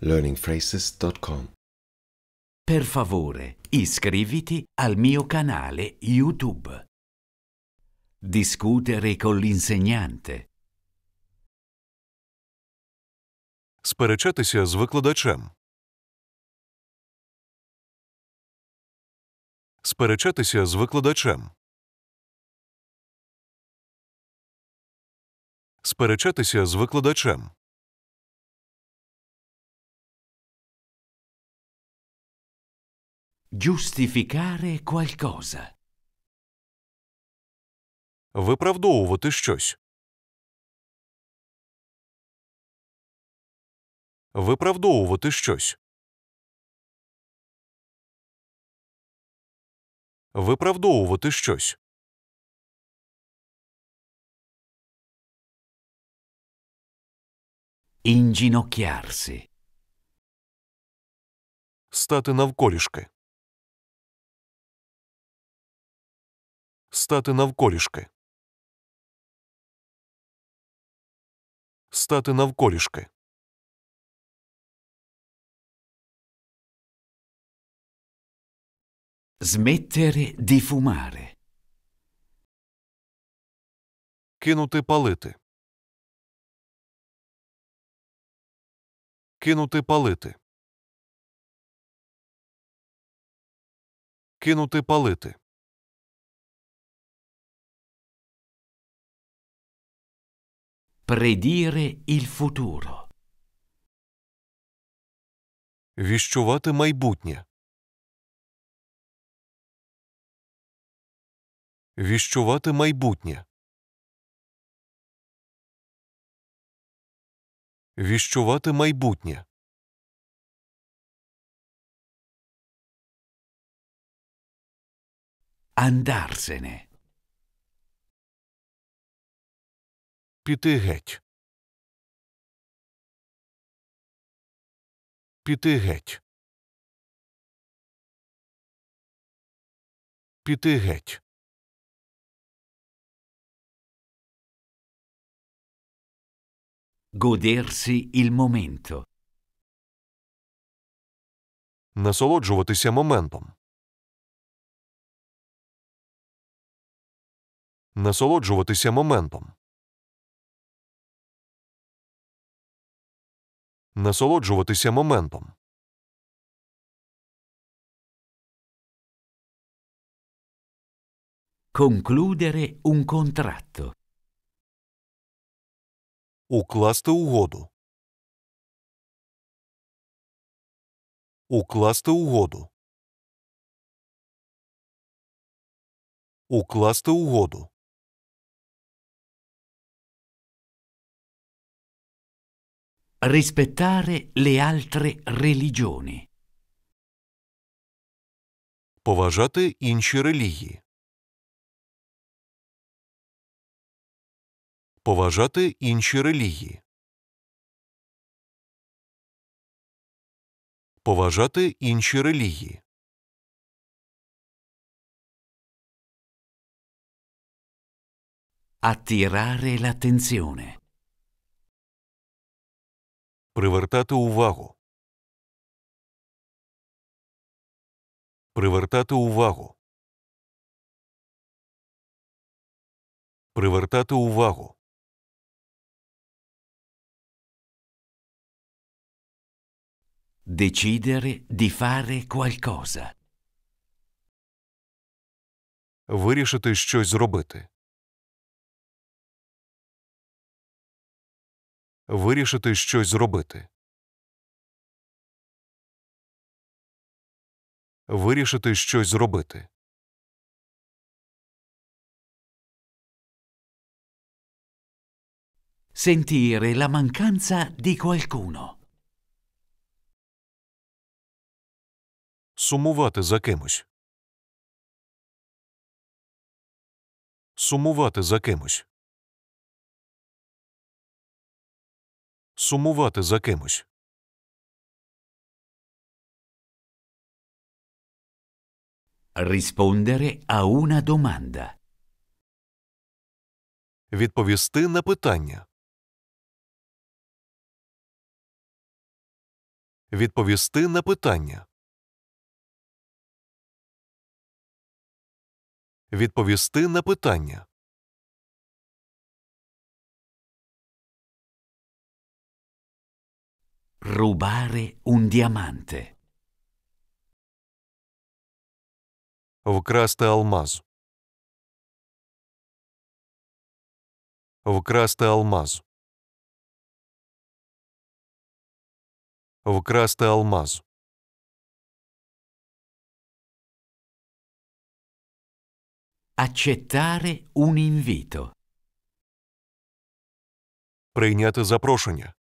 learningphrases.com. Per favore, iscriviti al mio canale YouTube. Discutere con l'insegnante. Сперечатися з викладачем. Сперечатися з викладачем. Сперечатися з викладачем. Giustificare qualcosa. Виправдовувати щось. Виправдовувати щось. Виправдовувати щось. Inginocchiarsi. Стати навколішки. Стати навколішки. Стати навколішки. Smettere di fumare. Кинути палити. Кинути палити. Кинути палити. Предіре il futuro. Віщувати майбутнє. Віщувати майбутнє. Віщувати майбутнє. Andarsene. Піти геть. Піти геть. Піти геть. Godersi il momento. Насолоджуватися моментом. Насолоджуватися моментом. насолоджуватися моментом. Конклюдере un contratto. Укласти угоду. Укласти угоду. Укласти угоду. Rispettare le altre religioni. Поважати інші релігії. Поважати інші релігії. Поважати інші релігії. Attirare l'attenzione. Привертати увагу. Привертати увагу. Привертати увагу. Decidere di fare qualcosa. Вирішити щось зробити. вирішити щось зробити. Вирішити щось зробити. Sentire la mancanza di qualcuno. Сумувати за кимось. Сумувати за кимось. сумувати за кимось. Rispondere a una domanda. Відповісти на питання. Відповісти на питання. Відповісти на питання. Rubare un diamante. Вкрасти алмаз. Вкрасти алмаз. Вкрасти алмаз. Accettare un invito. Прийняти запрошення.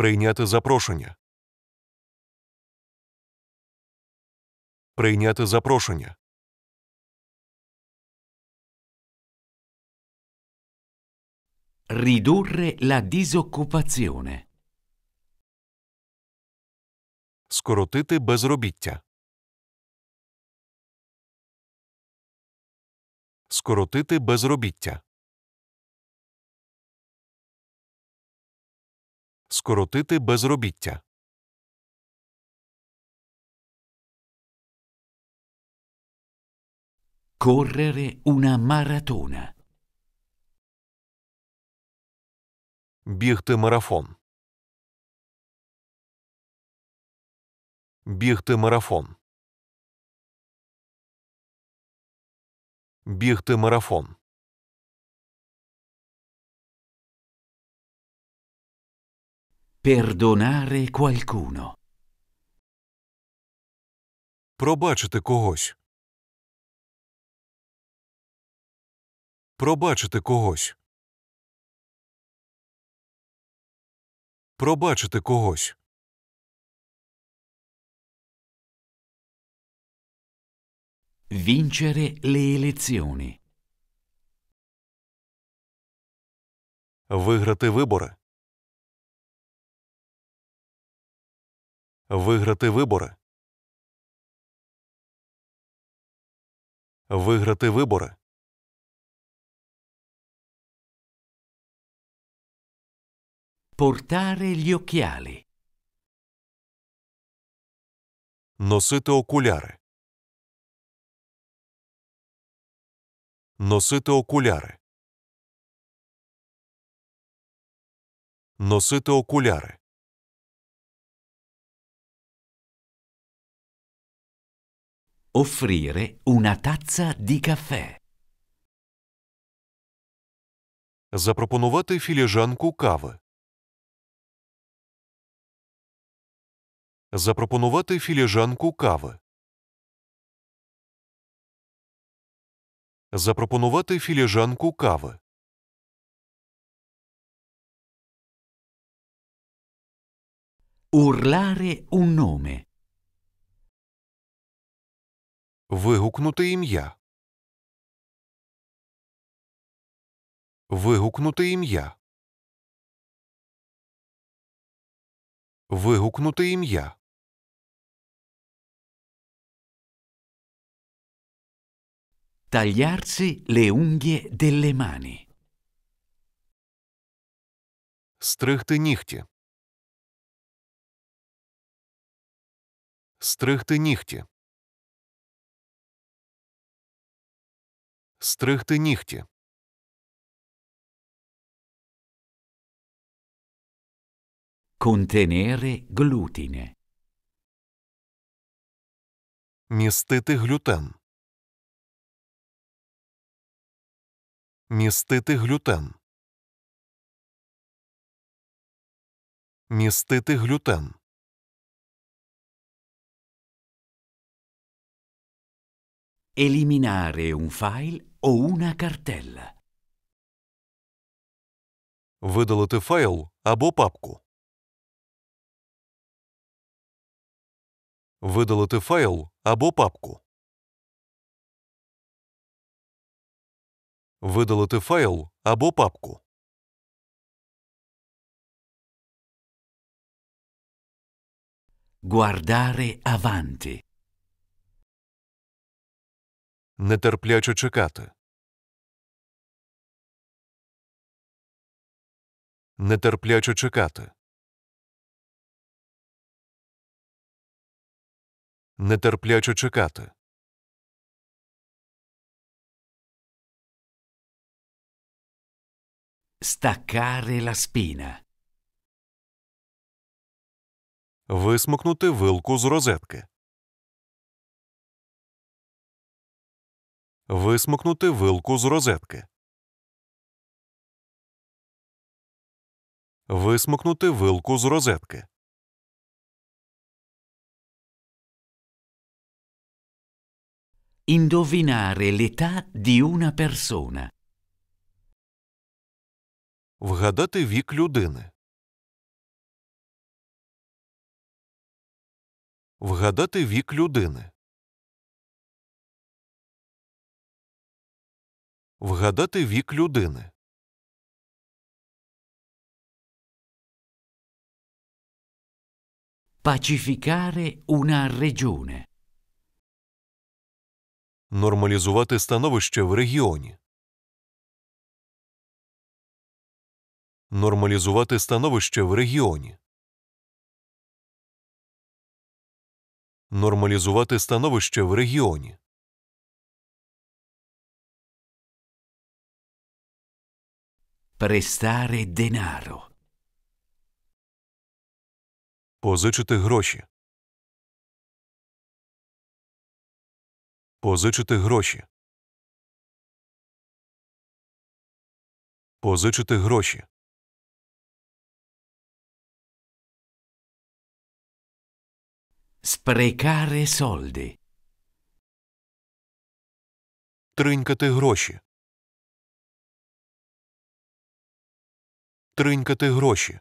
Прийняти запрошення. Прийняти запрошення. Ridurre la disoccupazione. Скоротити безробіття. Скоротити безробіття. скоротити безробіття. Correre una maratona. Бігти марафон. Бігти марафон. Бігти марафон. Пердонаре qualcuno. Пробачити когось. Пробачити когось. Пробачити когось. Vincere le elezioni. Виграти вибори. Виграти вибори. Виграти вибори. Портаре gli occhiali. Носити окуляри. Носити окуляри. Носити окуляри. Offrire una tazza di caffè. Запропонувати філіжанку кави. Запропонувати філіжанку кави. Запропонувати філіжанку кави. Urlare un nome. Вигукнути ім'я. Вигукнути ім'я. Вигукнути ім'я. Tagliarsi le unghie delle mani. Стригти нігті. Стригти нігті. Стригти нігті. Контенере глютине. Містити глютен. Містити глютен. Містити глютен. Eliminare un file o una картella. Видалити файл або папку. Видалити файл або папку. Видалити файл або папку. Guardare avanti нетерпляче чекати. Нетерпляче чекати. Нетерпляче чекати. Staccare la spina. Висмокнути вилку з розетки. висмикнути вилку з розетки. Висмикнути вилку з розетки. Індовінare літа di una persona. Вгадати вік людини. Вгадати вік людини. Вгадати вік людини. Pacificare una regione. Нормалізувати становище в регіоні. Нормалізувати становище в регіоні. Нормалізувати становище в регіоні. Престаре denaro. Позичити гроші. Позичити гроші. Позичити гроші. Спрекаре soldi. Тринькати гроші. Тринькати гроші.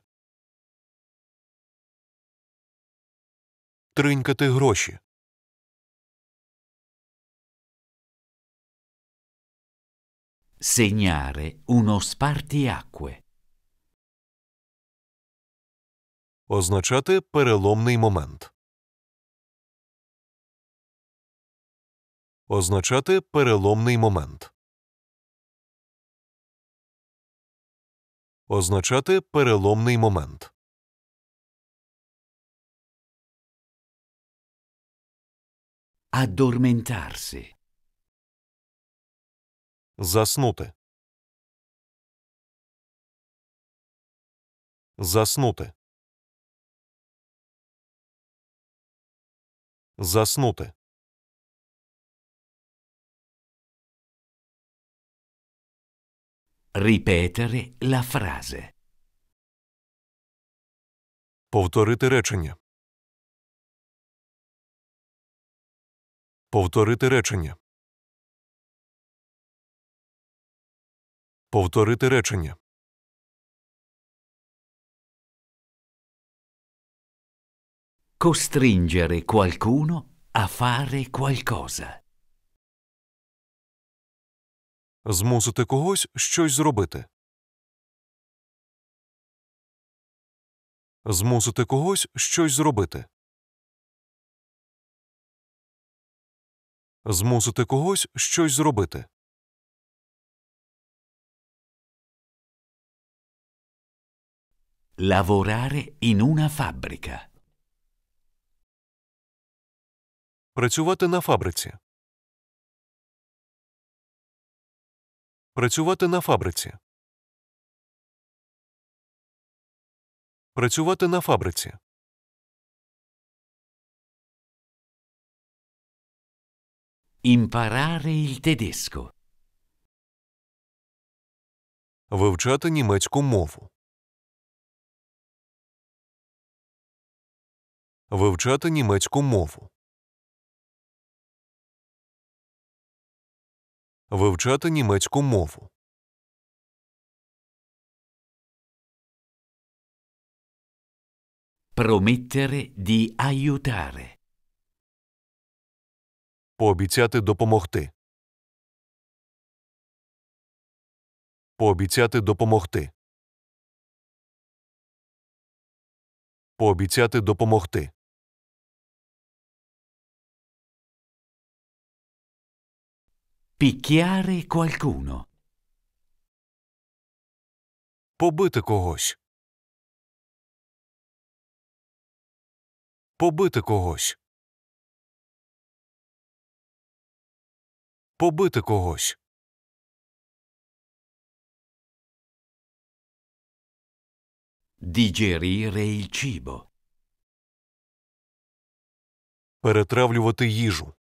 Тринькати гроші. Segnare uno spartiacque. Означати переломний момент. Означати переломний момент. означати переломний момент. Addormentarsi. Заснути. Заснути. Заснути. Ripetere la frase. Повторити речення. Повторити речення. Повторити речення. Costringere qualcuno a fare qualcosa. змусити когось щось зробити. Змусити когось щось зробити. Змусити когось щось зробити. Lavorare in una fabbrica. Працювати на фабриці. Працювати на фабриці. Працювати на фабриці. Imparare il tedesco. Вивчати німецьку мову. Вивчати німецьку мову. вивчати німецьку мову. Promettere di aiutare. Пообіцяти допомогти. Пообіцяти допомогти. Пообіцяти допомогти. Picchiare qualcuno. Побити когось. Побити когось. Побити когось. Digerire il cibo. Перетравлювати їжу.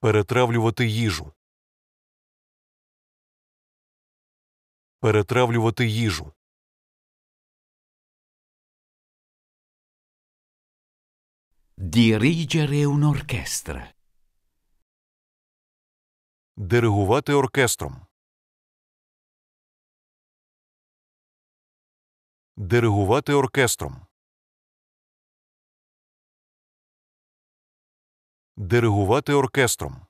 Перетравлювати їжу. Перетравлювати їжу. Dirigere un'orchestra. Диригувати оркестром. Диригувати оркестром. диригувати оркестром.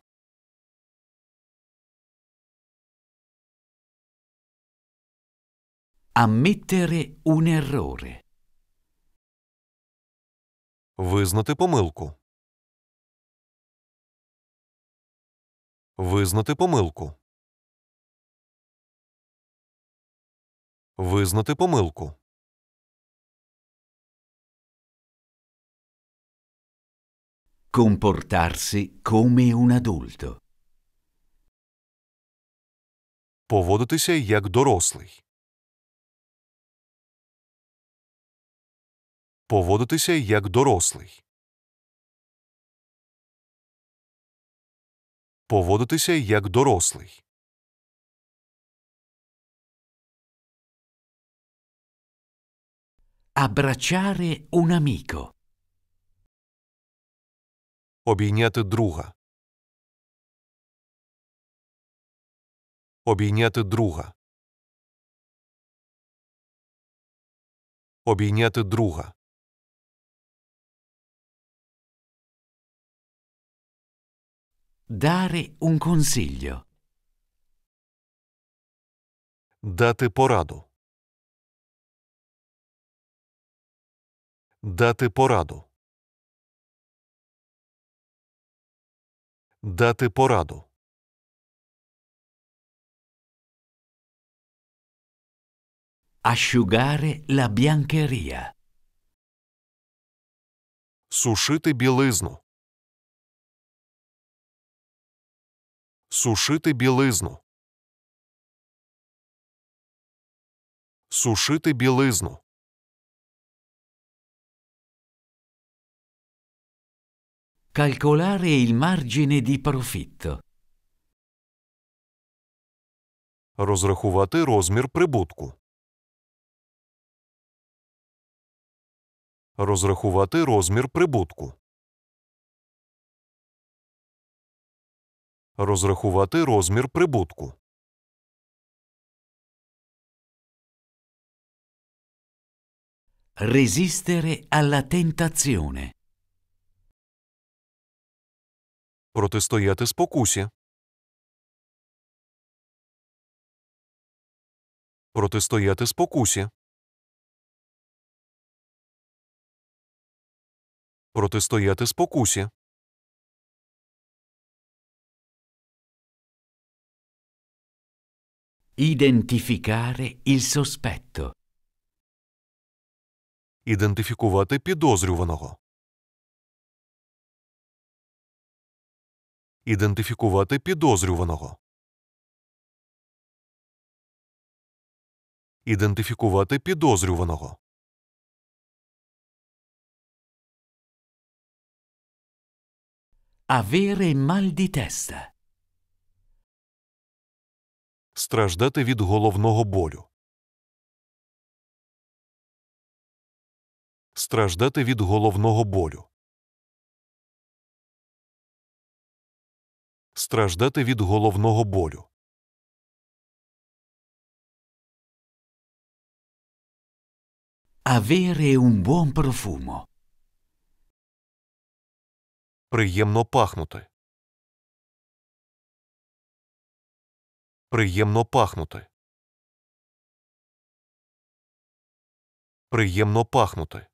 Ammettere un errore. Визнати помилку. Визнати помилку. Визнати помилку. Comportarsi come un adulto. Поводитися як дорослий. Поводитися як дорослий. Поводитися як дорослий. Abbracciare un amico. Обійняти друга. Обійняти друга. Обійняти друга. Дари un consiglio. Дати пораду. Дати пораду. дати пораду. Asciugare ла biancheria. Сушити білизну. Сушити білизну. Сушити білизну. Calcolare il margine di profitto. Розрахувати розмір прибутку. Розрахувати розмір прибутку. Розрахувати розмір прибутку. Resistere alla tentazione. протистояти спокусі, протистояти спокусі, протистояти спокусі. Ідентифікаре il sospetto. Ідентифікувати підозрюваного. ідентифікувати підозрюваного. Ідентифікувати підозрюваного. Avere mal di testa. Страждати від головного болю. Страждати від головного болю. страждати від головного болю. Avere un buon profumo. Приємно пахнути. Приємно пахнути. Приємно пахнути.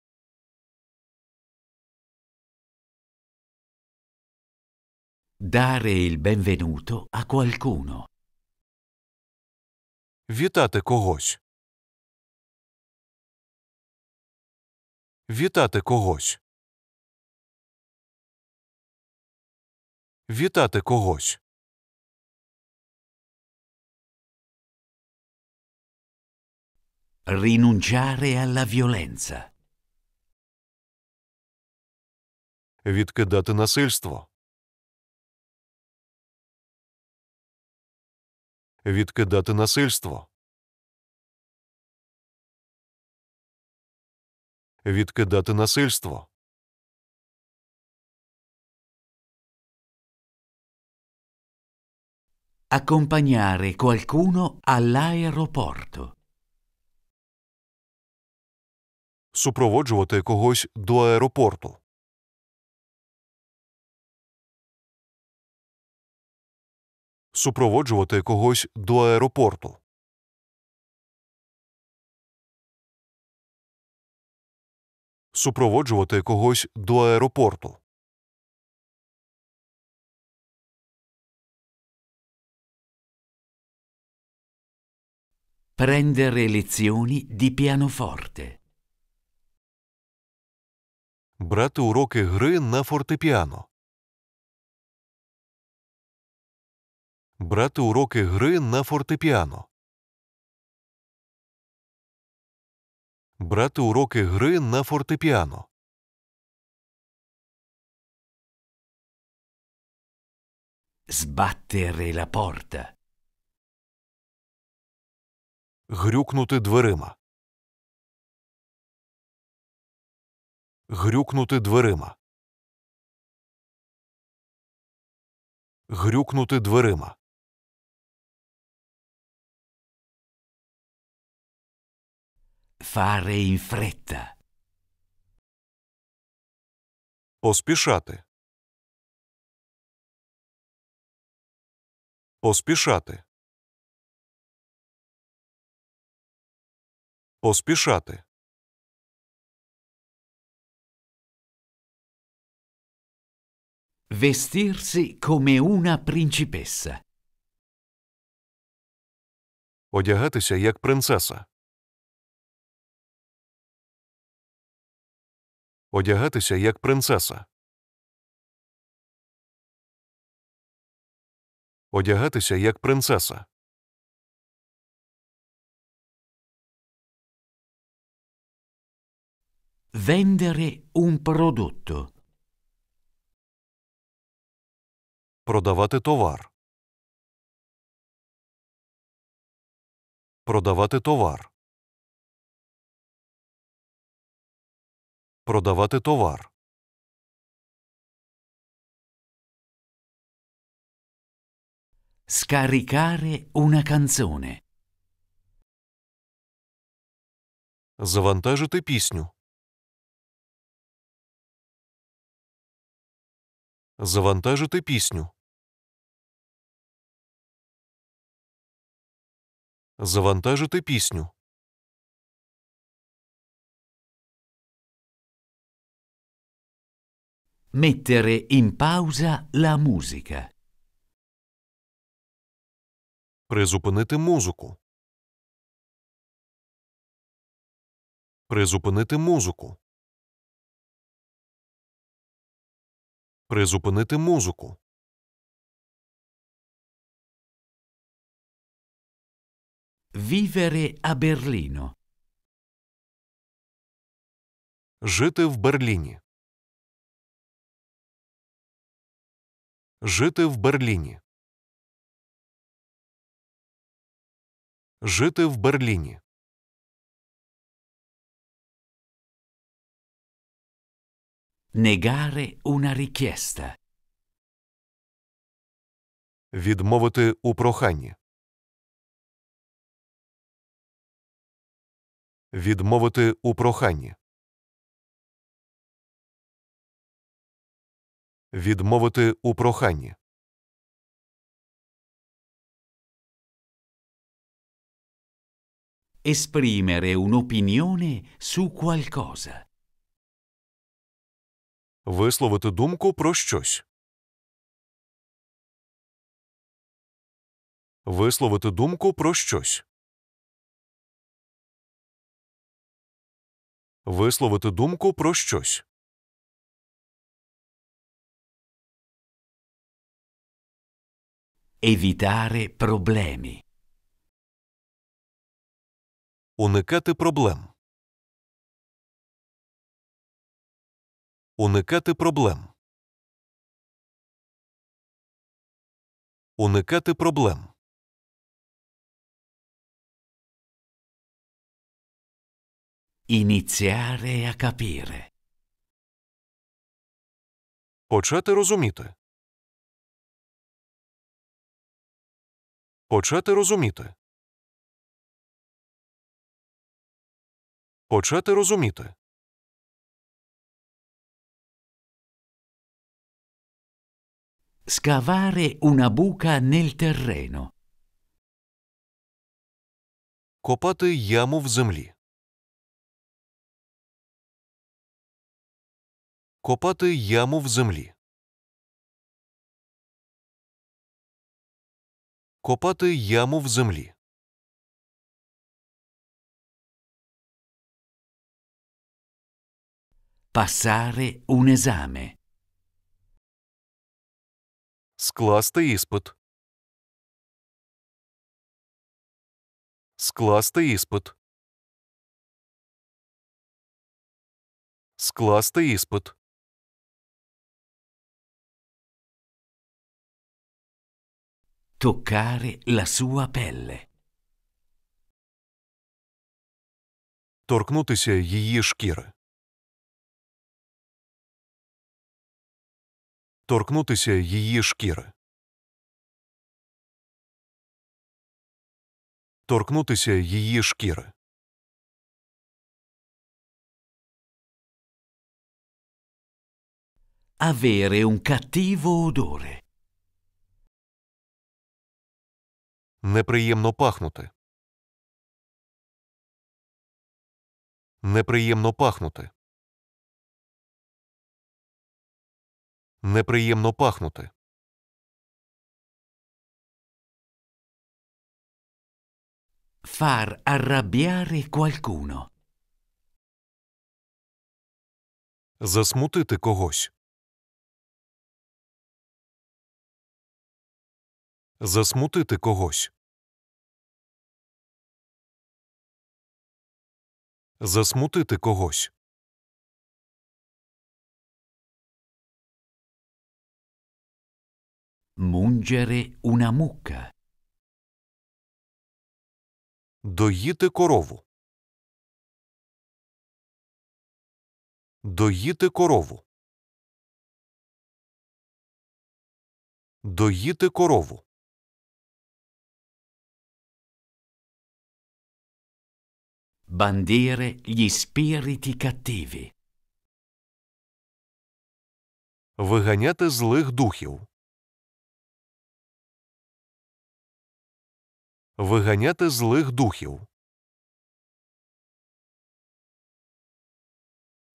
Dare il benvenuto a qualcuno. Вітати когось. Вітати когось. Вітати когось. Rinunciare alla violenza. Відкидати насильство. відкидати насильство. Відкидати насильство. Accompagnare qualcuno all'aeroporto. Супроводжувати когось до аеропорту. супроводжувати когось до аеропорту. Супроводжувати когось до аеропорту. Prendere lezioni di pianoforte. Брати уроки гри на фортепіано. брати уроки гри на фортепіано. Брати уроки гри на фортепіано. Sbattere la porta. Грюкнути дверима. Грюкнути дверима. Грюкнути дверима. Fare in fretta. Поспішати. Поспішати. Поспішати. Vestirsi come una principessa. Одягатися як принцеса. одягатися як принцеса. Одягатися як принцеса. Vendere un prodotto. Продавати товар. Продавати товар. продавати товар. Scaricare una canzone. Завантажити пісню. Завантажити пісню. Завантажити пісню. Mettere in pausa la musica. Призупинити музику. Призупинити музику. Призупинити музику. Vivere а Берліно. Жити в Берліні. Жити в Берліні. Жити в Берліні. Негаре una richiesta. Відмовити у проханні. Відмовити у проханні. Відмовити у проханні. Esprimere un'opinione su qualcosa. Висловити думку про щось. Висловити думку про щось. Висловити думку про щось. Evitare problemi. Уникати проблем. Уникати проблем. Уникати проблем. Iniziare a capire. Почати розуміти. Почати розуміти. Почати розуміти. Scavare una buca nel terreno. Копати яму в землі. Копати яму в землі. Копати яму в землі. Passare un Скласти іспит. Скласти іспит. Скласти іспит. toccare la sua pelle. Торкнутися її шкіри. Торкнутися її шкіри. Торкнутися її шкіри. Avere un cattivo odore. Неприємно пахнути. Неприємно пахнути. Неприємно пахнути. Far arrabbiare qualcuno. Засмутити когось. Засмутити когось. засмутити когось. Мунджере una mucca. Доїти корову. Доїти корову. Доїти корову. bandire gli spiriti cattivi. Виганяти злих духів. Виганяти злих духів.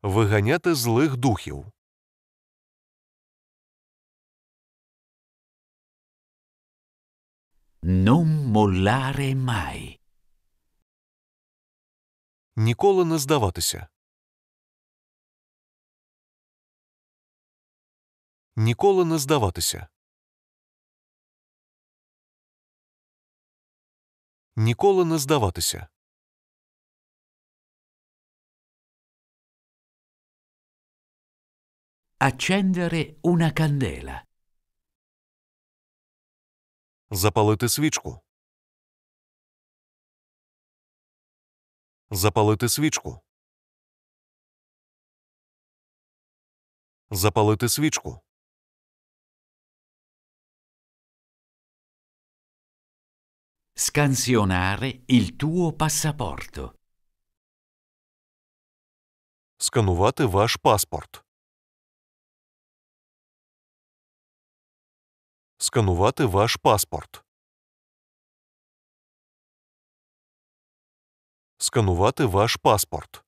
Виганяти злих духів. Non mollare mai ніколи не здаватися. Ніколи не здаватися. Ніколи не здаватися. Accendere una candela. Запалити свічку. Запалити свічку. Запалити свічку. Scansionare il tuo passaporto. Сканувати ваш паспорт. Сканувати ваш паспорт. сканувати ваш паспорт.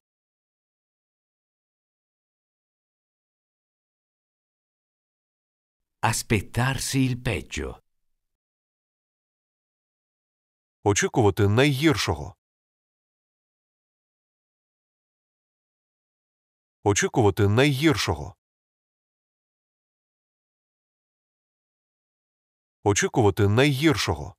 Aspettarsi il peggio. Очікувати найгіршого. Очікувати найгіршого. Очікувати найгіршого.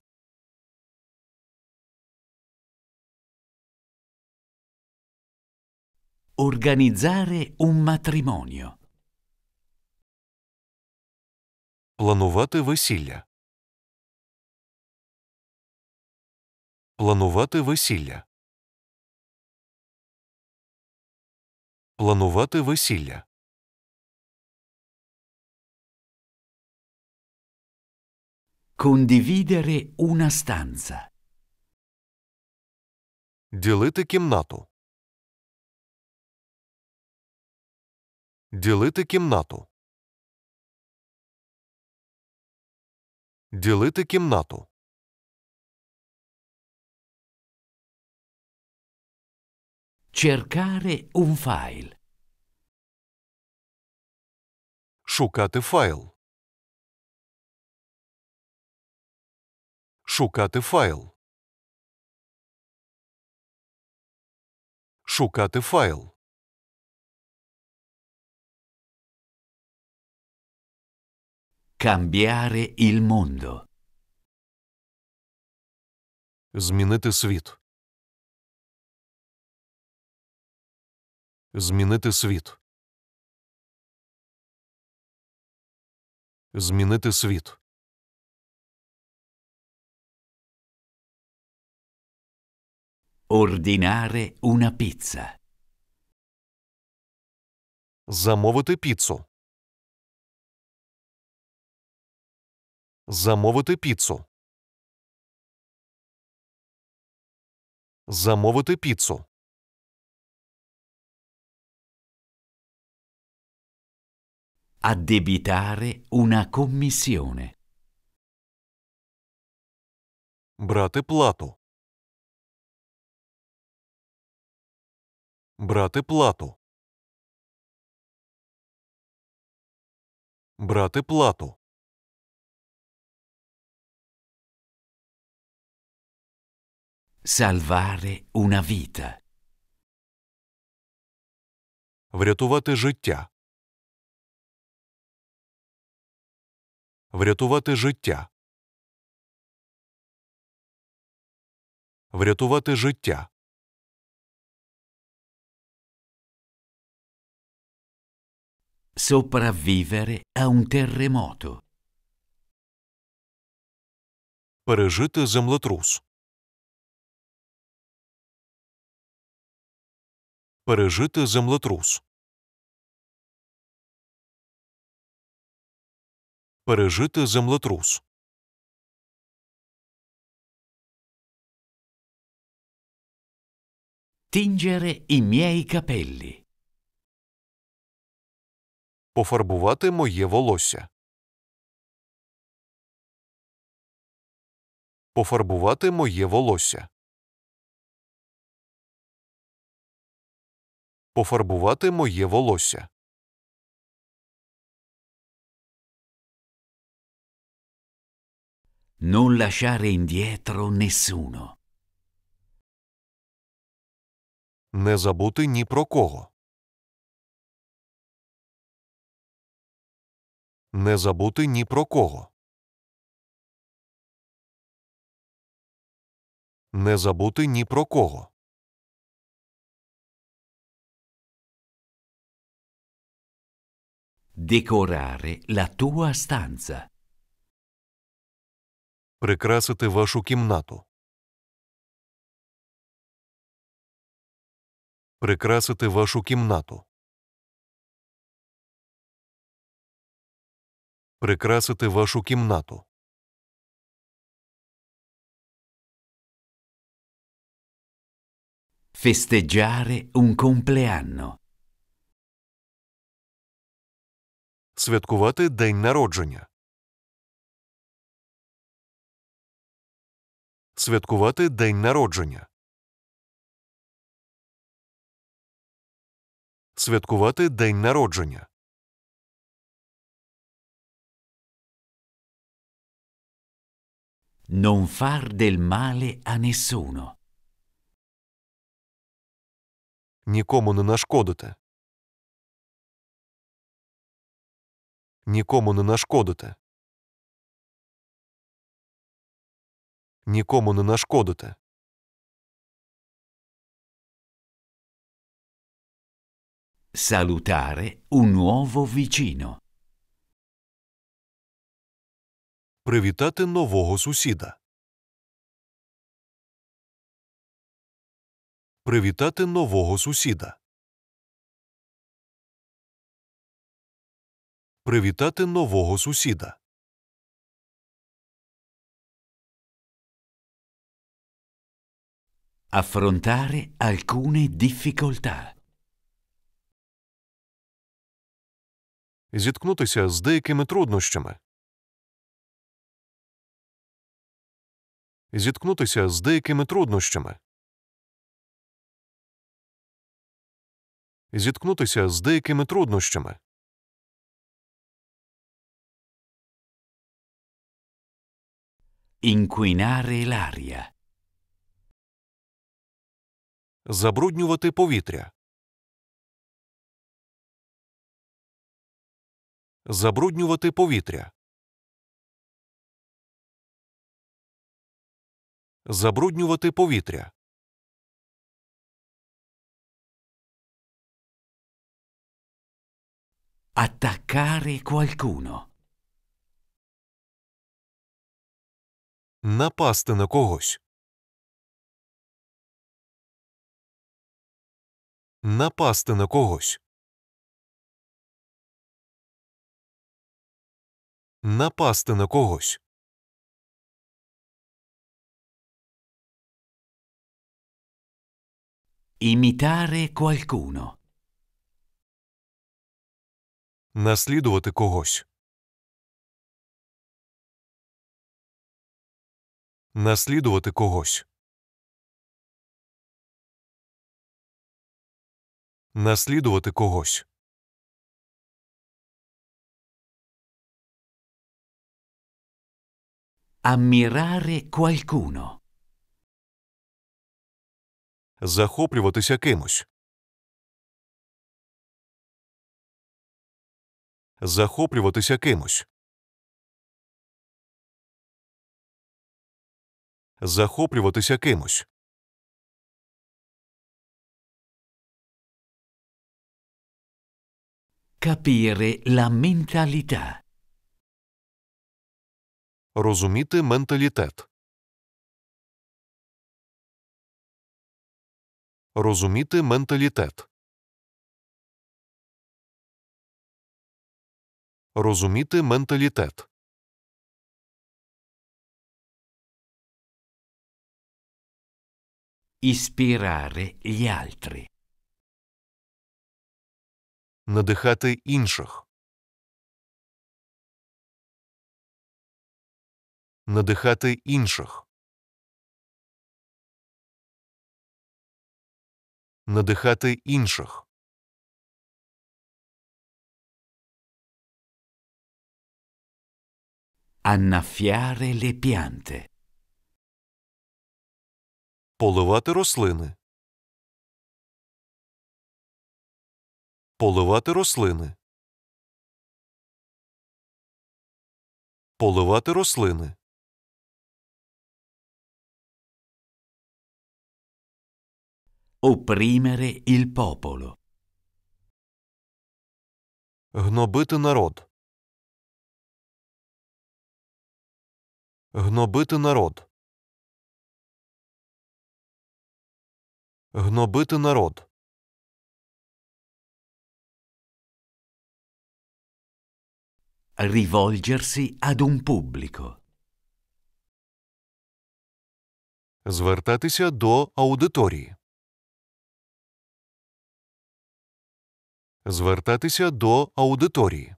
Organizzare un matrimonio. Планувати весілля. Планувати весілля. Планувати весілля. Condividere una stanza. Ділити кімнату. Ділити кімнату. Ділити кімнату. Cercare un файл. Шукати файл. Шукати файл. Шукати файл. Cambiare il mondo. Змінити світ. Змінити світ. Змінити світ. Ordinare una pizza. Замовити піцу. Замовити піцу. Замовити піцу. Addebitare una commissione. Брати плату. Брати плату. Брати плату. Salvare una vita. Врятувати життя. Врятувати життя. Врятувати життя. Sopravvivere a un terremoto. Пережити землетрус. пережити землетрус. Пережити землетрус. Тінджере і miei capelli. Пофарбувати моє волосся. Пофарбувати моє волосся. пофарбувати моє волосся. Non lasciare indietro nessuno. Не забути ні про кого. Не забути ні про кого. Не забути ні про кого. Decorare la tua stanza. Прикрасити вашу кімнату. Прикрасити вашу кімнату. Прикрасити вашу кімнату. Festeggiare un compleanno. святкувати день народження. Святкувати день народження. Святкувати день народження. Non far del male a nessuno. Нікому не нашкодити. нікому не нашкодите. Нікому не нашкодите. Salutare un nuovo vicino. Привітати нового сусіда. Привітати нового сусіда. привітати нового сусіда. Affrontare alcune difficoltà. Зіткнутися з деякими труднощами. Зіткнутися з деякими труднощами. Зіткнутися з деякими труднощами. Інкуінари ларія. Забруднювати повітря. Забруднювати повітря. Забруднювати повітря. Attaccare qualcuno. напасти на когось. Напасти на когось. Напасти на когось. Імітари qualcuno. Наслідувати когось. наслідувати когось. Наслідувати когось. Ammirare qualcuno. Захоплюватися кимось. Захоплюватися кимось. захоплюватися кимось. Капіре ла менталіта. Розуміти менталітет. Розуміти менталітет. Розуміти менталітет. Іспірарі gli altri. Надихати інших. Надихати інших. Надихати інших. Annaffiare le piante. Поливати рослини. Поливати рослини. Поливати рослини. Opprimere il popolo. Гнобити народ. Гнобити народ. гнобити народ. Rivolgersi ad un pubblico. Звертатися до аудиторії. Звертатися до аудиторії.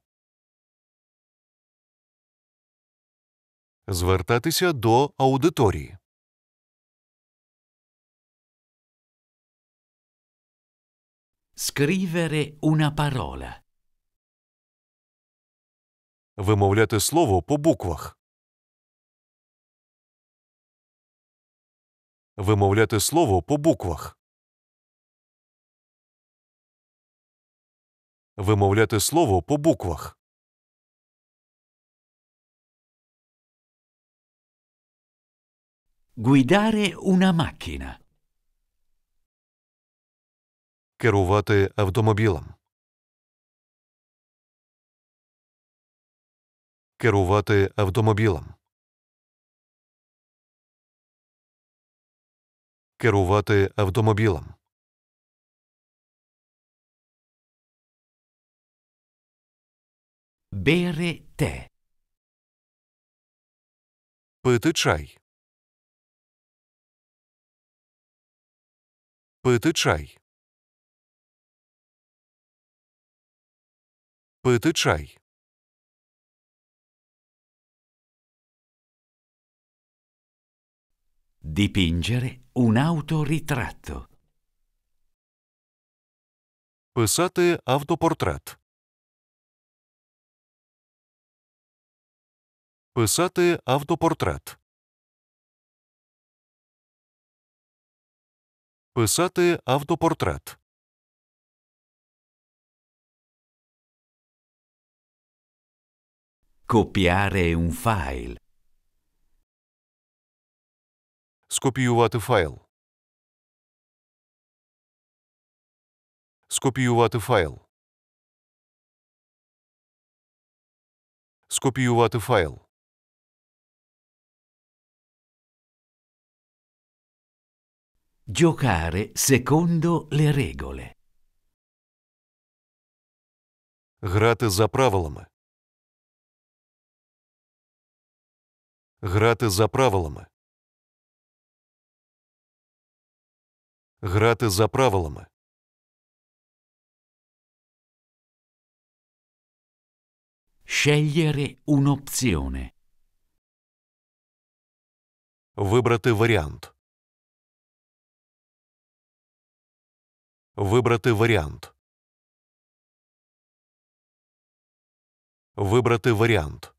Звертатися до аудиторії. Scrivere una parola. Вимовляти слово по буквах. Вимовляти слово по буквах. Вимовляти слово по буквах. Guidare una macchina. керувати автомобілем. Керувати автомобілем. Керувати автомобілем. Bere te. Пити чай. Пити чай. пити чай. Dipingere un autoritratto. Писати автопортрет. Писати автопортрет. Писати автопортрет. Copiare un file. Скопіювати файл. Скопіювати файл. Скопіювати файл. Giocare secondo le regole. Грати за правилами. Грати за правилами. Грати за правилами. Scegliere un'opzione. Вибрати варіант. Вибрати варіант. Вибрати варіант.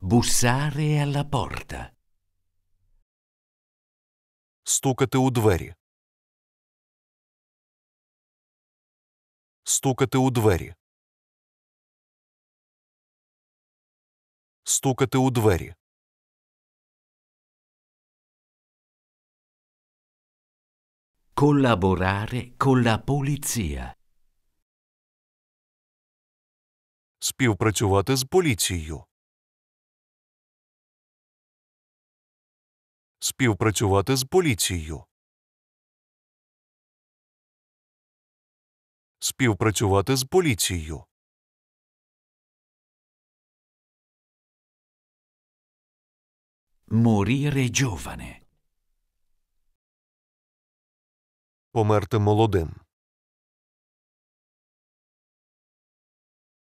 Буссаре alla porta. Стукати у двері. Стукати у двері. Стукати у двері. Collaborare con la polizia. Співпрацювати з поліцією. співпрацювати з поліцією, співпрацювати з поліцією. МОРІРЕ giovane. Померти молодим.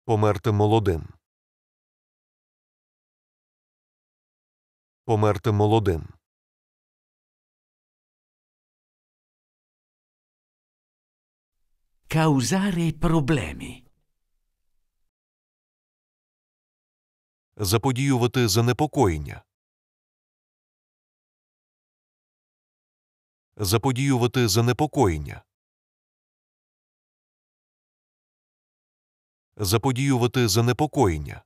Померти молодим. Померти молодим. Causare проблеми. Заподіювати занепокоєння. Заподіювати занепокоєння. Заподіювати занепокоєння.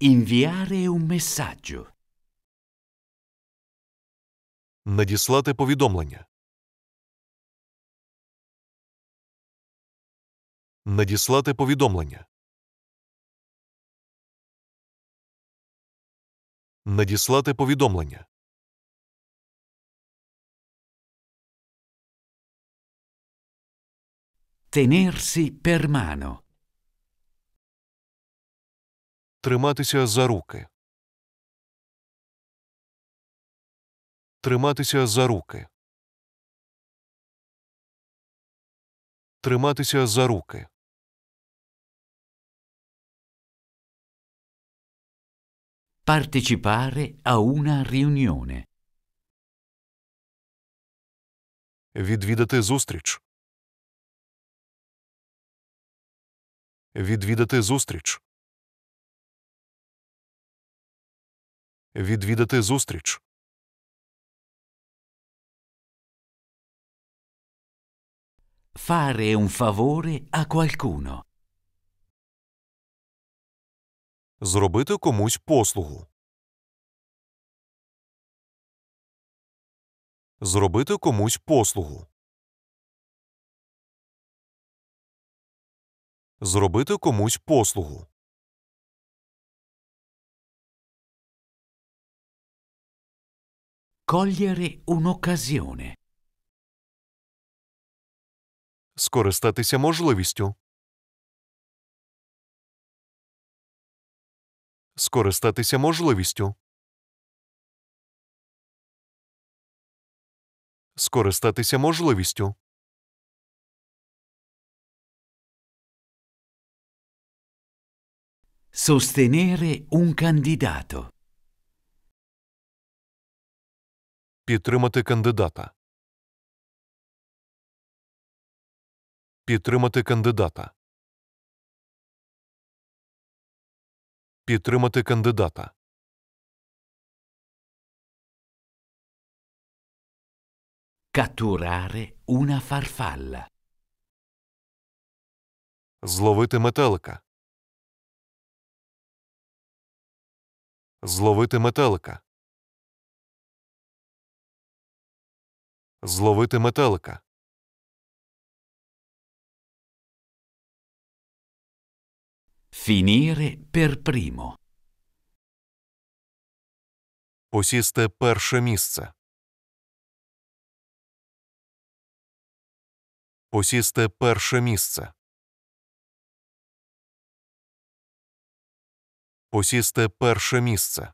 Інвіаре у месаджу. Надіслати повідомлення. Надіслати повідомлення. Надіслати повідомлення. Tenersi Пермано. Триматися за руки. триматися за руки. Триматися за руки. Partecipare a una riunione. Відвідати зустріч. Відвідати зустріч. Відвідати зустріч. Fare un favore a qualcuno. Зробити комусь послугу. Зробити комусь послугу. Зробити комусь послугу. Cogliere un'occasione. скористатися можливістю. Скористатися можливістю. Скористатися можливістю. Sostenere un candidato. Підтримати кандидата. Підтримати кандидата. Підтримати кандидата. Catturare una farfalla. Зловити метелика. Зловити метелика. Зловити метелика. Finire per primo. Посісти перше місце. Посісти перше місце. Посісти перше місце.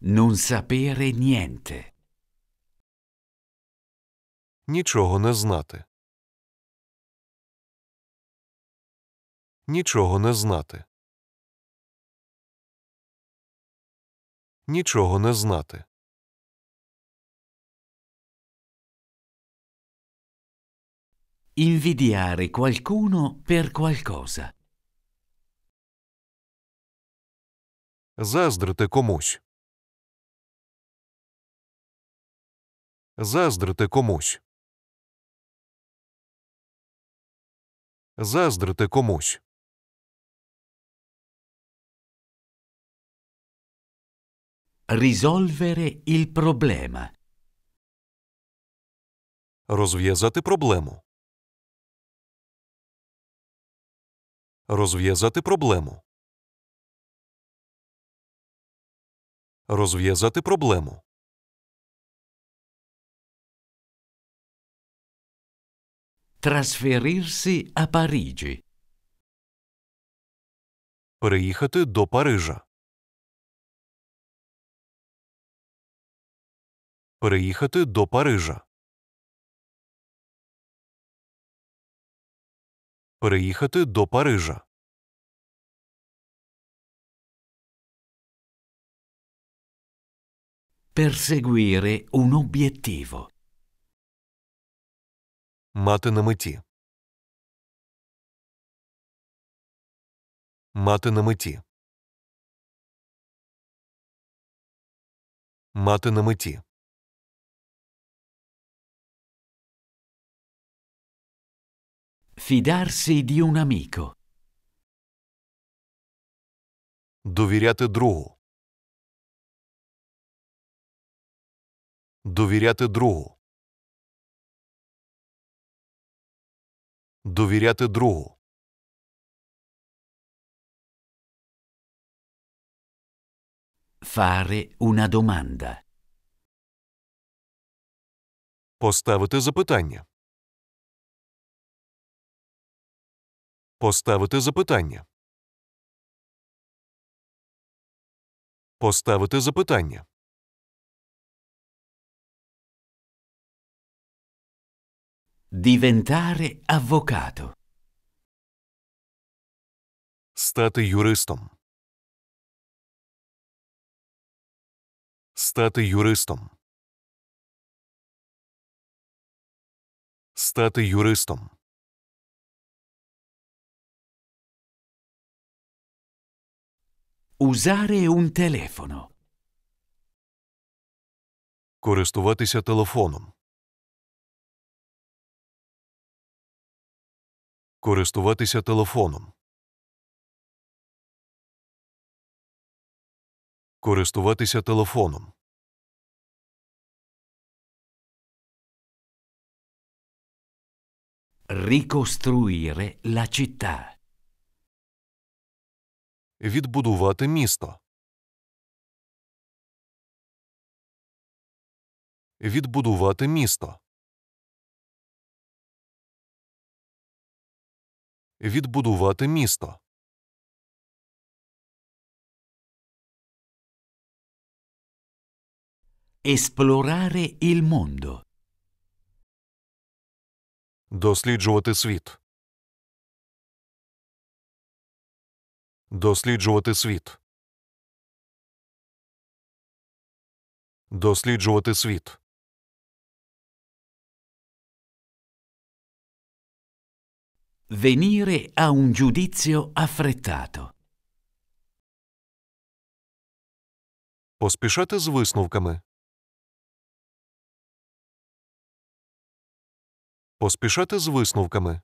Non sapere niente. Нічого не знати. Нічого не знати. Нічого не знати. Invidiare qualcuno per qualcosa. Заздрити комусь. Заздрити комусь. заздрити комусь. Risolvere il problema. Розв'язати проблему. Розв'язати проблему. Розв'язати проблему. Трасферирси а Париджи. Переїхати до Парижа. Переїхати до Парижа. Переїхати до Парижа. Perseguire un obiettivo. Мати на меті. Мати на меті. Мати на меті. Fidarsi di un amico. Довіряти другу. Довіряти другу. довіряти другу. Фаре una domanda. Поставити запитання. Поставити запитання. Поставити запитання. Diventare avvocato. Стати юристом. Стати юристом. Стати юристом. Usare un telefono. Користуватися телефоном. користуватися телефоном. Користуватися телефоном. Ricostruire ла città. Відбудувати місто. Відбудувати місто. відбудувати місто. Esplorare il mondo. Досліджувати світ. Досліджувати світ. Досліджувати світ. Venire a un giudizio affrettato. Поспішати з висновками. Поспішати з висновками.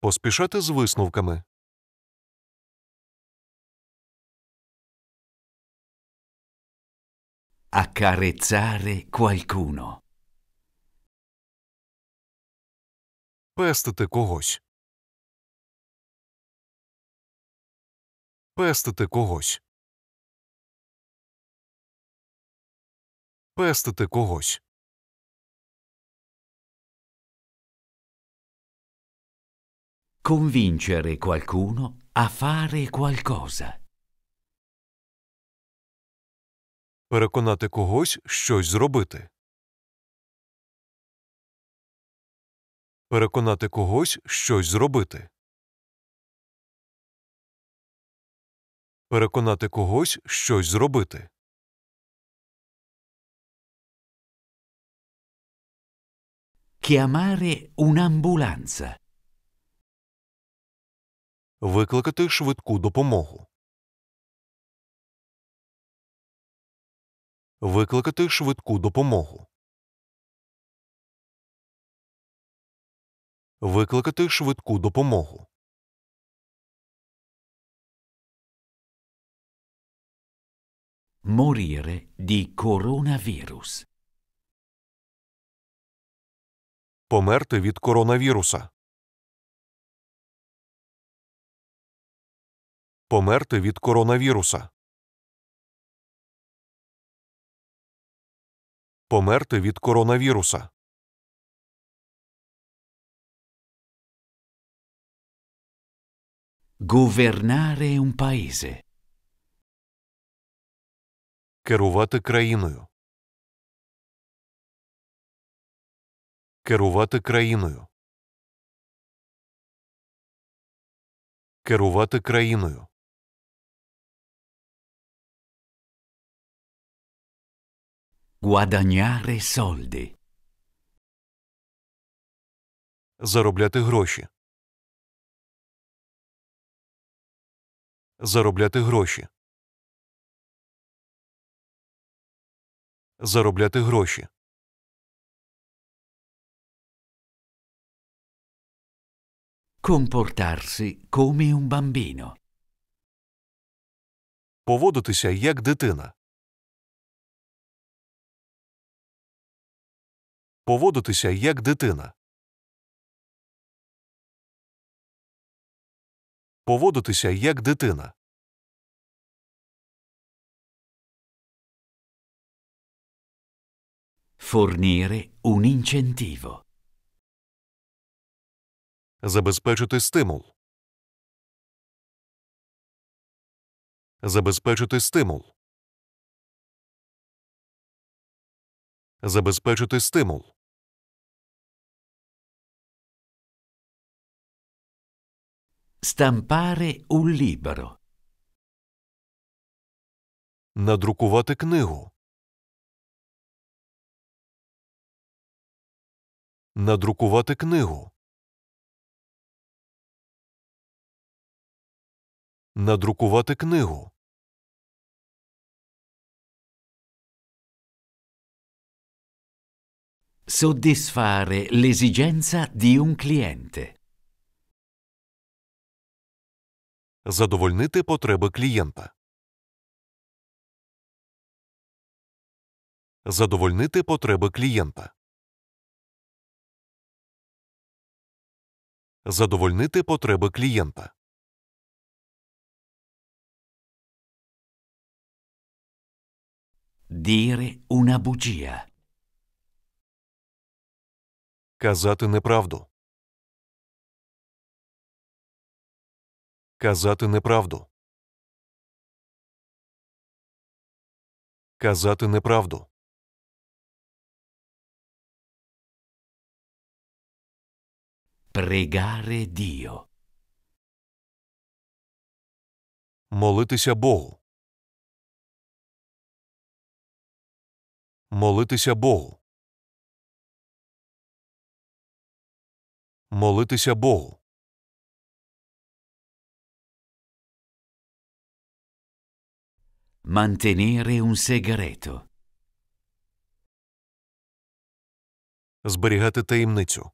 Поспішати з висновками. Accarezzare qualcuno. Пестити когось. Пестити когось. Пестити когось. Convincere qualcuno a fare qualcosa. Переконати когось щось зробити. переконати когось щось зробити. Переконати когось щось зробити. Chiamare un'ambulanza. Викликати швидку допомогу. Викликати швидку допомогу. викликати швидку допомогу. Morire di coronavirus. Померти від коронавіруса. Померти від коронавіруса. Померти від коронавіруса. Governare un paese. Керувати країною. Керувати країною. Керувати країною. Guadagnare soldi. Заробляти гроші. Заробляти гроші. Заробляти гроші. Компортарси come un bambino. Поводитися як дитина. Поводитися як дитина. поводитися як дитина. Fornire un incentivo. Забезпечити стимул. Забезпечити стимул. Забезпечити стимул. Stampare un libro. Надрукувати книгу. Надрукувати книгу. Надрукувати книгу. Soddisfare l'esigenza di un cliente. задовольнити потреби клієнта. Задовольнити потреби клієнта. Задовольнити потреби клієнта. Dire una bugia. Казати неправду. Казати неправду. Казати неправду. Pregare Dio. Молитися Богу. Молитися Богу. Молитися Богу. Mantenere un segreto. Зберігати таємницю.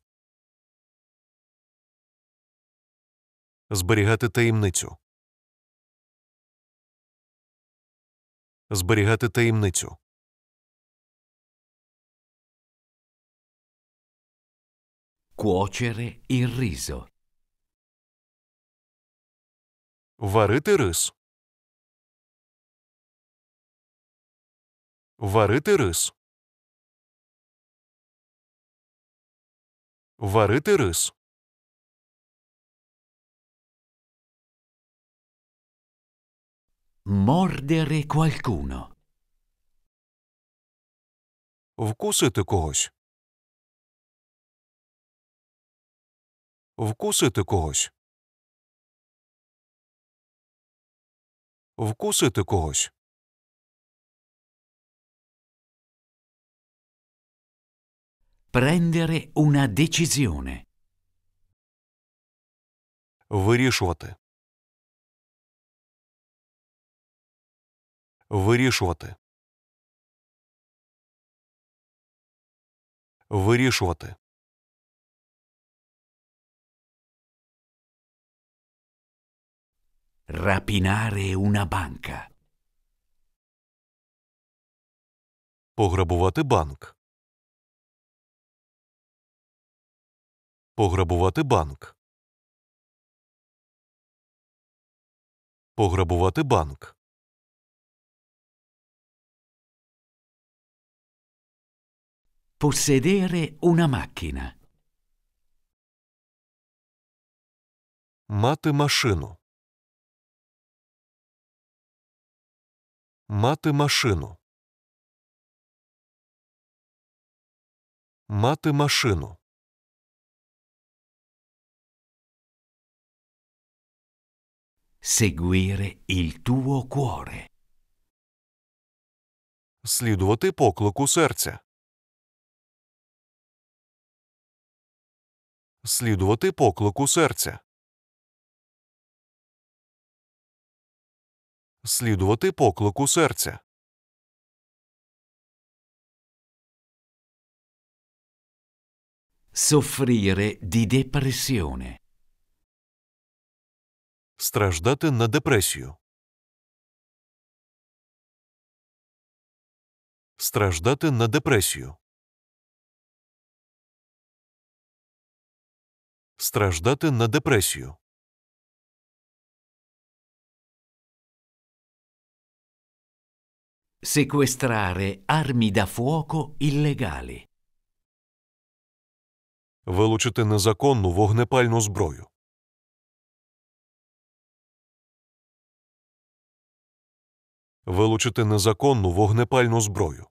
Зберігати таємницю. Зберігати таємницю. Cuocere il riso. Варити рис. Варити рис. Варити рис. Mordere qualcuno. Вкусити когось. Вкусити когось. Вкусити когось. Prendere una decisione. Вирішувати. Вирішувати. Вирішувати. Rapinare una banca. Пограбувати банк. Пограбувати банк. Пограбувати банк. Possedere una macchina. Мати машину. Мати машину. Мати машину. Seguire il tuo cuore. Слідувати поклику серця. Слідувати поклику серця. Слідувати поклику серця. Soffrire di depressione. страждати на депресію. Страждати на депресію. Страждати на депресію. Sequestrare armi да фуоко illegali. Вилучити незаконну вогнепальну зброю. вилучити незаконну вогнепальну зброю.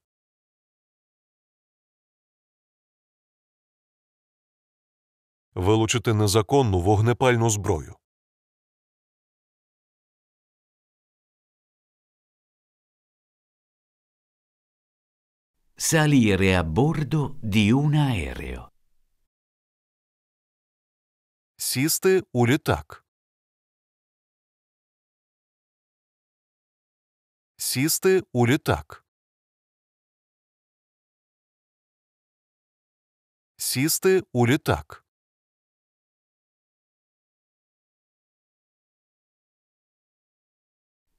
Вилучити незаконну вогнепальну зброю. Salire a bordo di un aereo. Сісти у літак. сісти у літак. Сісти у літак.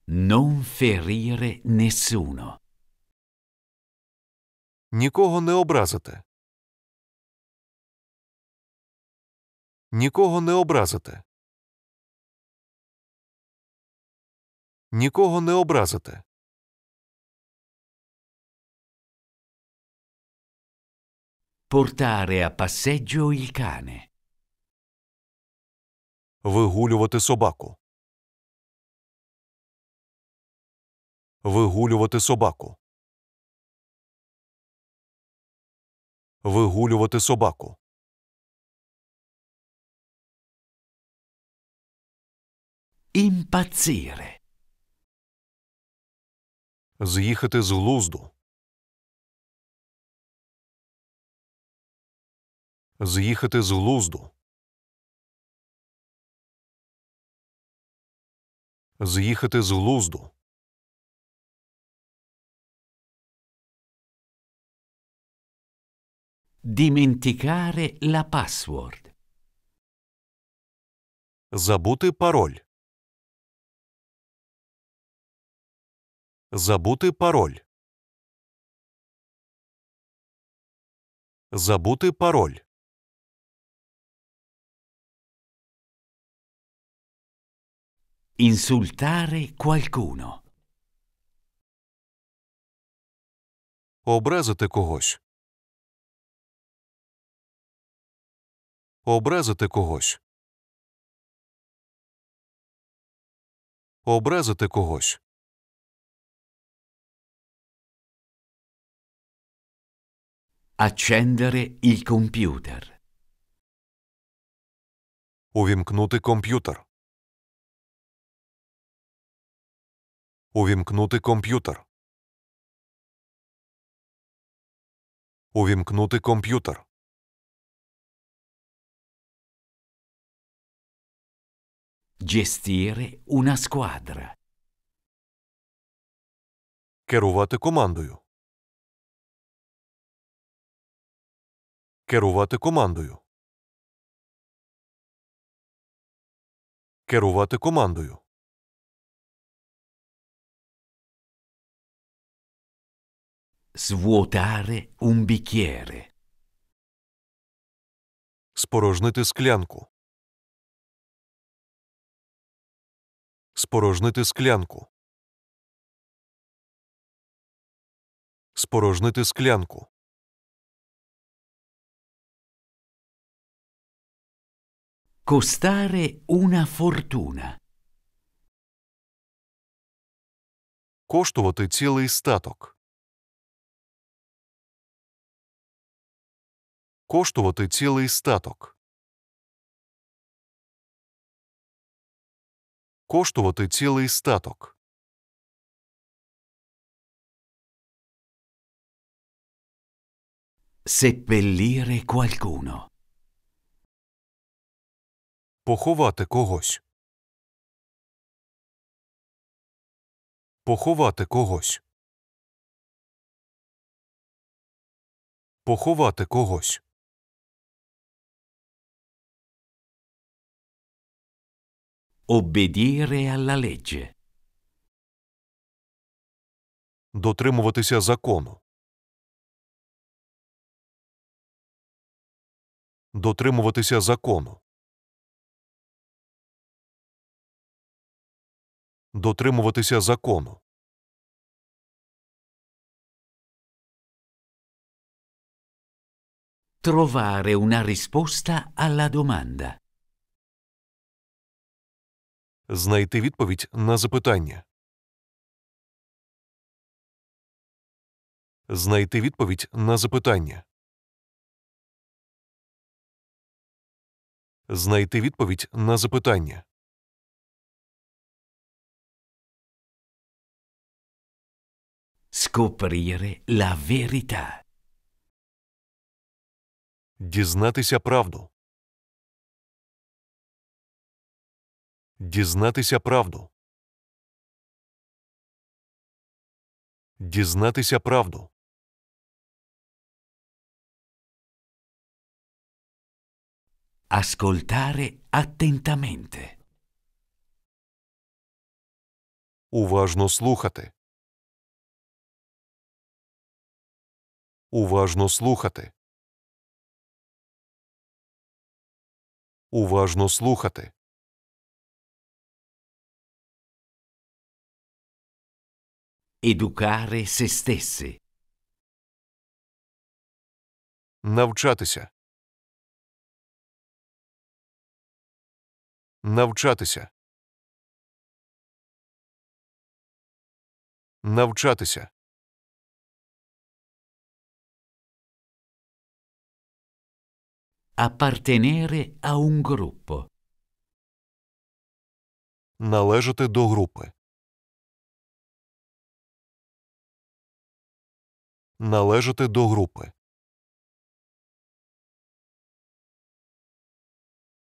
Non ferire nessuno. Нікого не образити. Нікого не образити. Нікого не образити. Портare a passeggio il cane. Вигулювати собаку. Вигулювати собаку. Вигулювати собаку. Impazzire. З'їхати з глузду. з'їхати з глузду. З'їхати з глузду. Dimenticare la password. Забути пароль. Забути пароль. Забути пароль. Insultare qualcuno. Образити когось. Образити когось. Образити когось. Accendere il computer. Увімкнути комп'ютер. Увімкнути комп'ютер. Увімкнути комп'ютер. Gestire una squadra. Керувати командою. Керувати командою. Керувати командою. Svuotare un bicchiere. Спорожнити склянку. Спорожнити склянку. Спорожнити склянку. Костаре una fortuna. Коштувати цілий статок. коштувати цілий статок. Коштувати цілий статок. Seppellire qualcuno. Поховати когось. Поховати когось. Поховати когось. Obbedire alla legge. Дотримуватися закону. Дотримуватися закону. Дотримуватися закону. Trovare una risposta alla domanda. знайти відповідь на запитання. Знайти відповідь на запитання. Знайти відповідь на запитання. Scoprire la verità. Дізнатися правду. Дізнатися правду. Дізнатися правду. Ascoltare атентаменте. Уважно слухати. Уважно слухати. Уважно слухати. Educare se stesse. Навчатися. Навчатися. Навчатися. Appartenere a un gruppo. Належати до групи. належати до групи.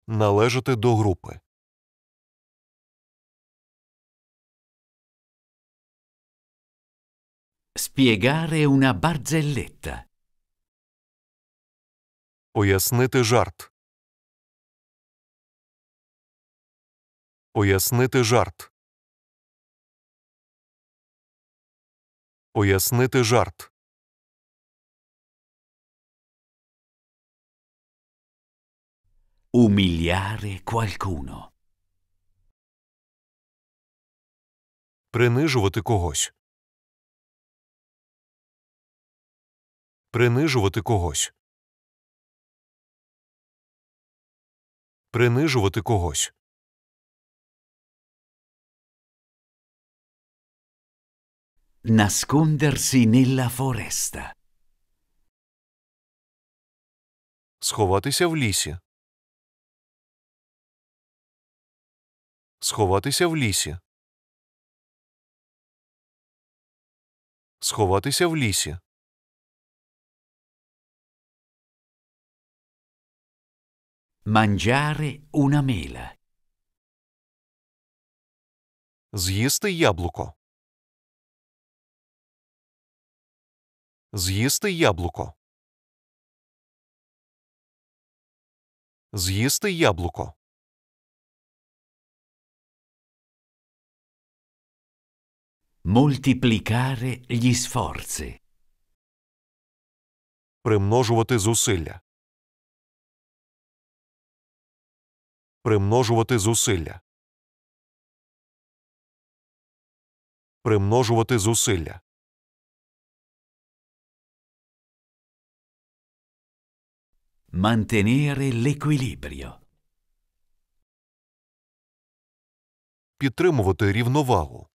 Належати до групи. Спігаре una barzelletta. Пояснити жарт. Пояснити жарт. Пояснити жарт. umiliare qualcuno. Принижувати когось. Принижувати когось. Принижувати когось. Nascondersi nella foresta. Сховатися в лісі. Сховатися в лісі. Сховатися в лісі. Манджари una mela. З'їсти яблуко. З'їсти яблуко. З'їсти яблуко. Мультиплікари gli sforzi. Примножувати зусилля. Примножувати зусилля. Примножувати зусилля. Mantenere l'equilibrio. Підтримувати рівновагу.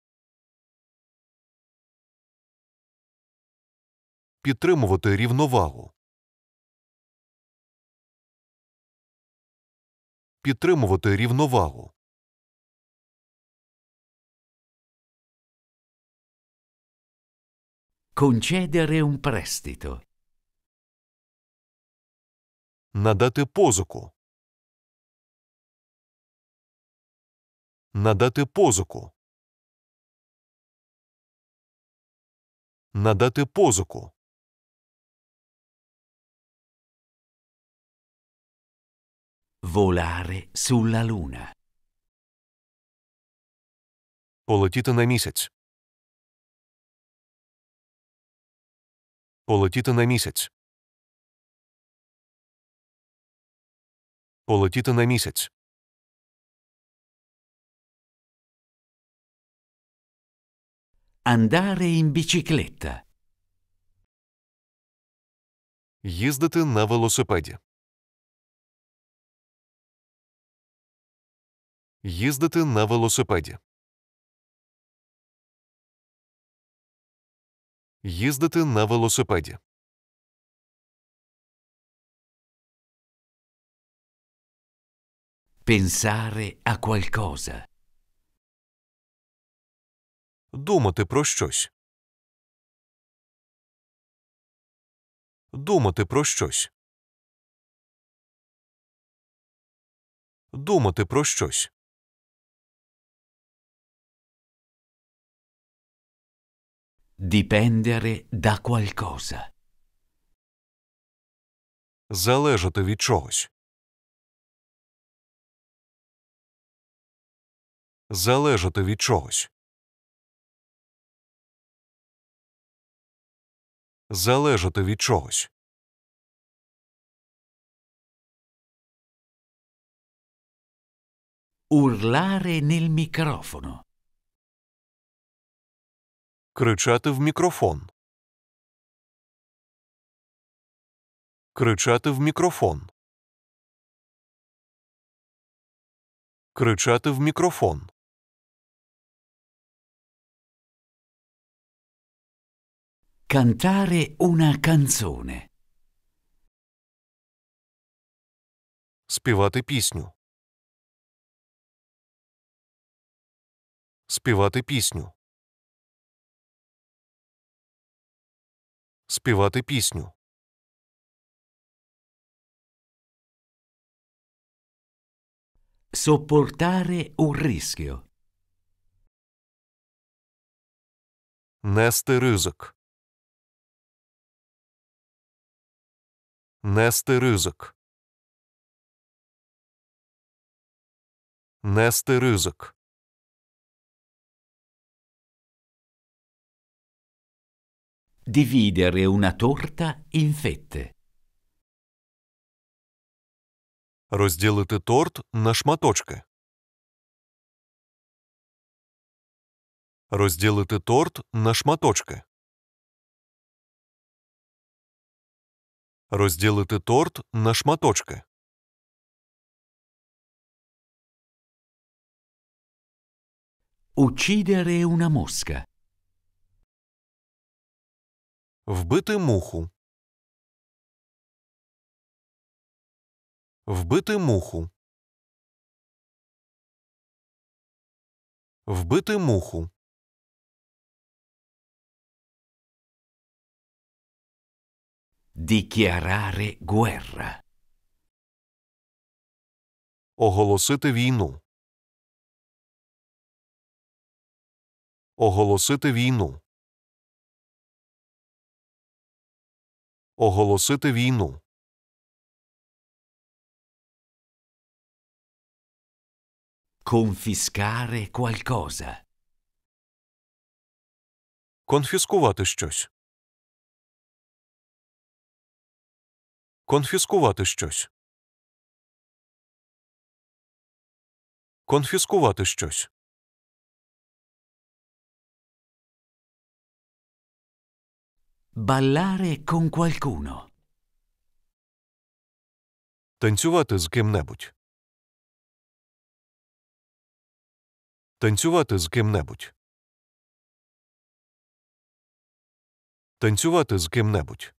підтримувати рівновагу. Підтримувати рівновагу. Concedere un prestito. Надати позику. Надати позику. Надати позику. Volare sulla Luna. Полетіти на місяць. Полетіти на місяць. Полетіти на місяць. Andare in bicicletta. Їздити на велосипеді. Їздити на велосипеді. Їздити на велосипеді. Pensare a qualcosa. Думати про щось. Думати про щось. Думати про щось. Dipendere da qualcosa. Залежати від чогось. Залежати від чогось. Залежати від чогось. Urlare nel microfono. Кричати в мікрофон. Кричати в мікрофон. Кричати в мікрофон. Кантари una canzone. Співати пісню. Співати пісню. співати пісню. Sopportare un rischio. Нести ризик. Нести ризик. Нести ризик. Dividere una torta in fette. Розділити торт на шматочки. Розділити торт на шматочки. Розділити торт на шматочки. Uccidere una mosca. Вбити муху. Вбити муху. Вбити муху. Дікіараре Гуерра. Оголосити війну. Оголосити війну. оголосити війну. Конфіскаре qualcosa. Конфіскувати щось. Конфіскувати щось. Конфіскувати щось. Бallare con qualcuno. Танцювати з ким-небудь. Танцювати з ким-небудь. Танцювати з ким-небудь.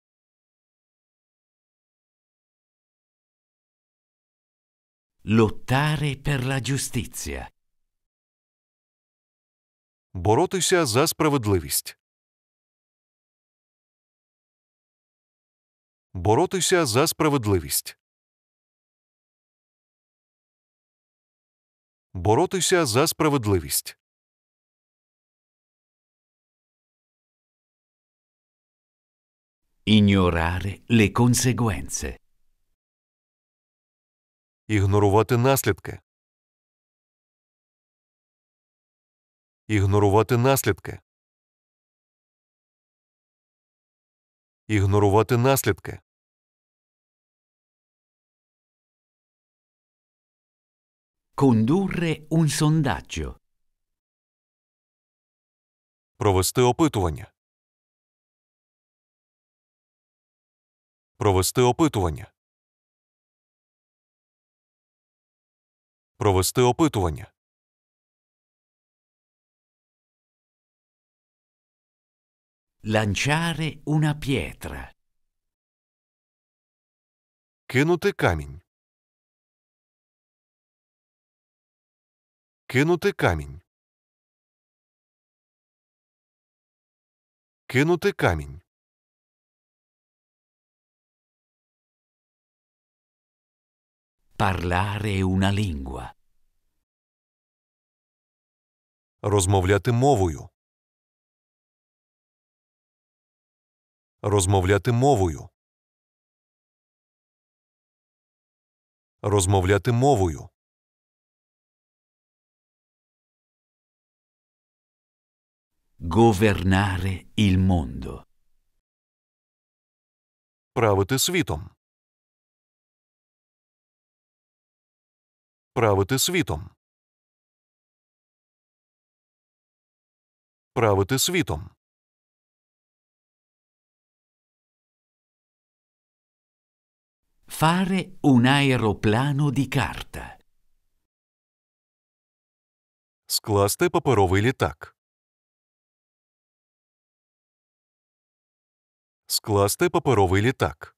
Lottare per la giustizia. Боротися за справедливість. боротися за справедливість. Боротися за справедливість. Ignorare le conseguenze. Ігнорувати наслідки. Ігнорувати наслідки. Ігнорувати наслідки. Condurre un sondaggio. Провести опитування. Провести опитування. Провести опитування. Lanciare una pietra. Кинути камінь. Кинути камінь. Кинути камінь. Parlare una lingua. Розмовляти мовою. Розмовляти мовою. Розмовляти мовою. Governare il mondo. Правити світом. Правити світом. Правити світом. Fare un aeroplano di carta. Скласти паперовий літак. скласти паперовий літак.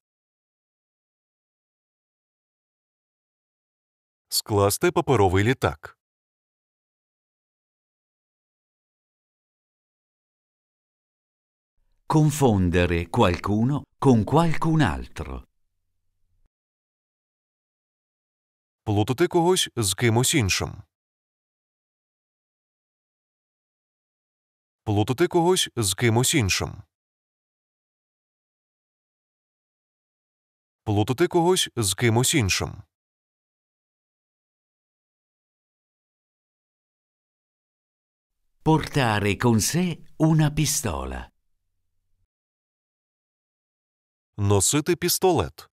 Скласти паперовий літак. Confondere qualcuno con qualcun altro. Плутати когось з кимось іншим. Плутати когось з кимось іншим. плутати когось з кимось іншим. ПОРТАРИ con sé una pistola. Носити пістолет.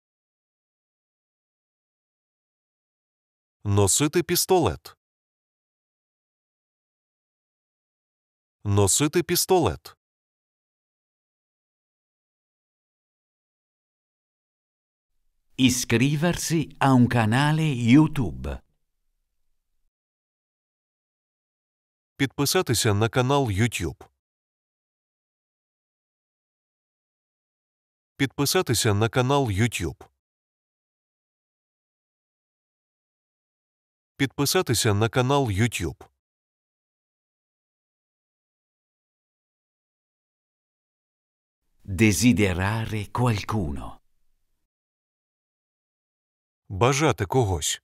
Носити пістолет. Носити пістолет. Iscriversi a un canale YouTube. Підписатися на канал YouTube. Підписатися на канал YouTube. Підписатися на канал YouTube. Desiderare qualcuno. бажати когось.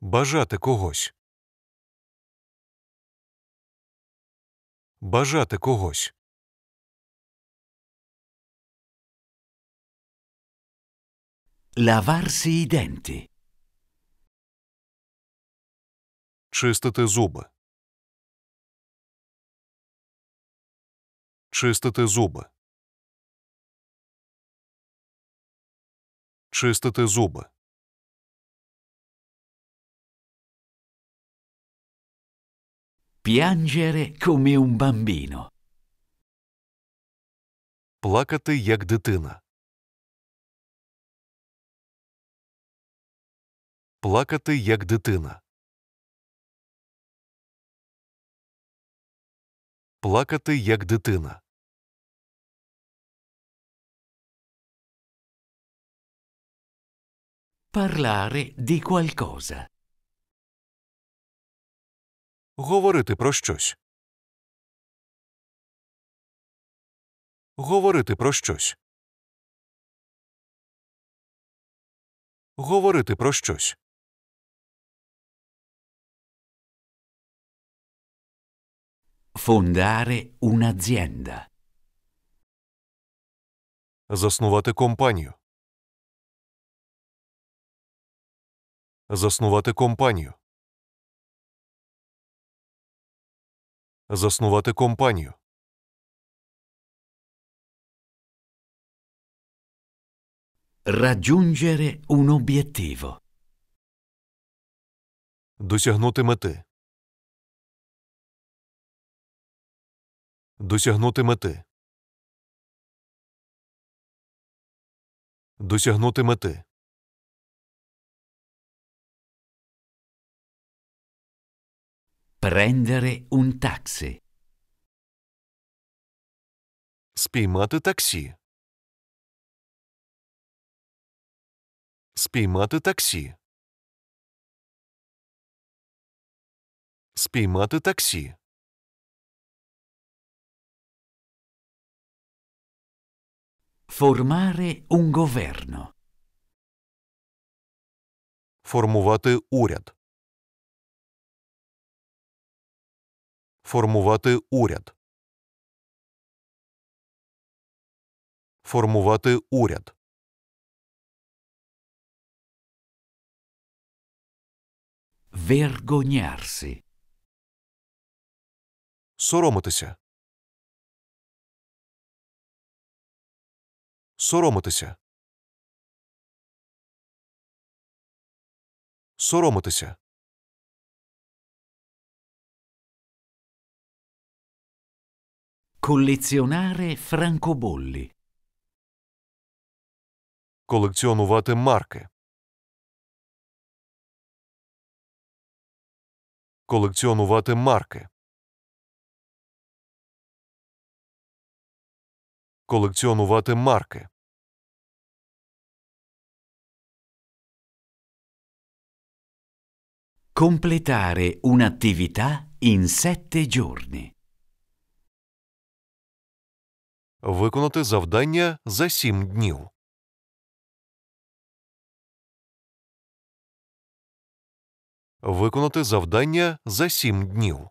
Бажати когось. Бажати когось. Lavarsi i denti. Чистити зуби. Чистити зуби. Чистити зуби. Piangere come un bambino. Плакати як дитина. Плакати як дитина. Плакати як дитина. Parlare di qualcosa. Говорити про щось. Говорити про щось. Говорити про щось. Фондаре un'azienda. Заснувати компанію. Заснувати компанію. Заснувати компанію. Raggiungere un obiettivo. Досягнути мети. Досягнути мети. Досягнути мети. Prendere un taxi. Спіймати таксі. Спіймати таксі. Спіймати таксі. Formare un governo. Формувати уряд. формувати уряд. Формувати уряд. Vergognarsi. Соромитися. Соромитися. Соромитися. Collezionare francobolli. Колекціонувати марки. Колекціонувати марки. Колекціонувати марки. Completare un'attività in sette giorni. виконати завдання за сім днів. Виконати завдання за сім днів.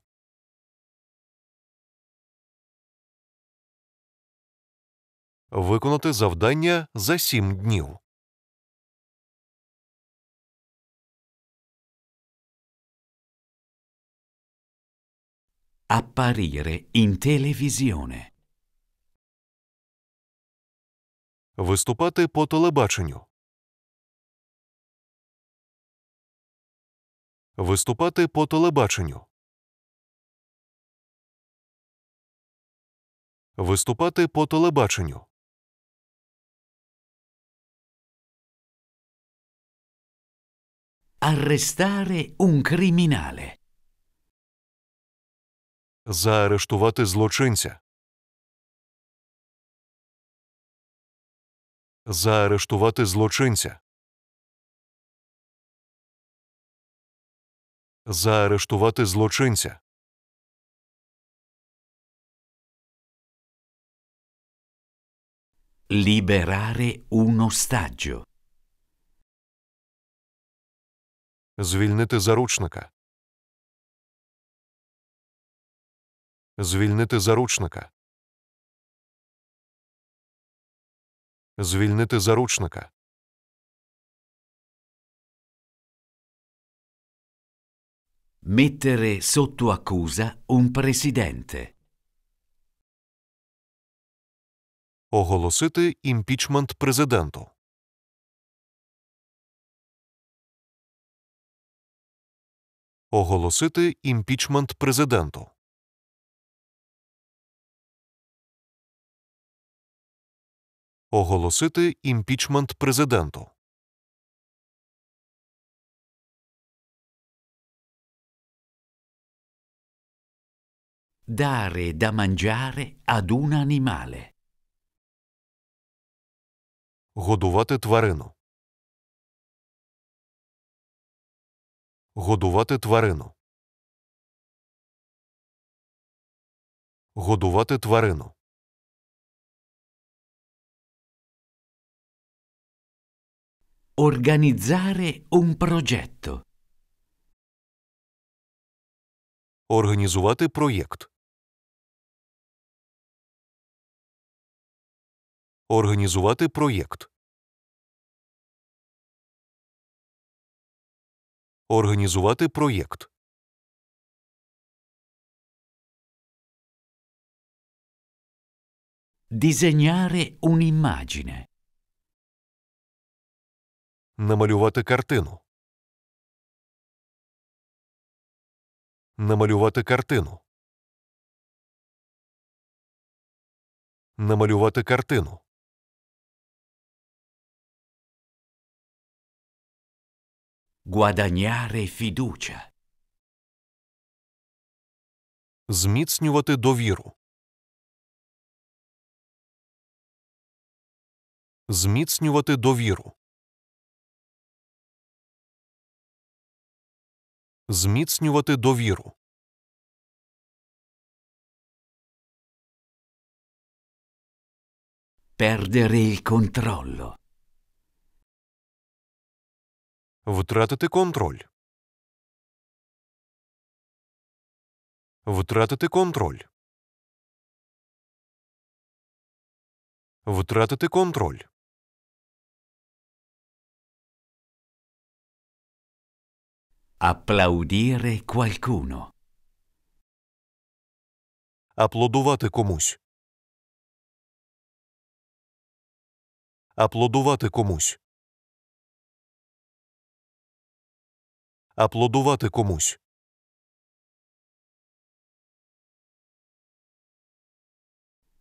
Виконати завдання за сім днів. Apparire in televisione. Виступати по телебаченню. Виступати по телебаченню. Виступати по телебаченню. Арестаре un criminale. Заарештувати злочинця. заарештувати злочинця. Заарештувати злочинця. Ліберари un Звільнити заручника. Звільнити заручника. звільнити заручника. Mettere sotto accusa un presidente. Оголосити імпічмент президенту. Оголосити імпічмент президенту. Оголосити імпічмент президенту. Dare da mangiare ad un animale. Годувати тварину. Годувати тварину. Годувати тварину. Organizzare un progetto. Організувати проєкт. Організувати проєкт. Організувати проєкт. Disegnare un'immagine. Намалювати картину. Намалювати картину. Намалювати картину. Гуаданяре фідуча. Зміцнювати довіру. Зміцнювати довіру. зміцнювати довіру. Perdere il controllo. Втратити контроль. Втратити контроль. Втратити контроль. Applaudire qualcuno. Аплодувати комусь. Аплодувати комусь. Аплодувати комусь.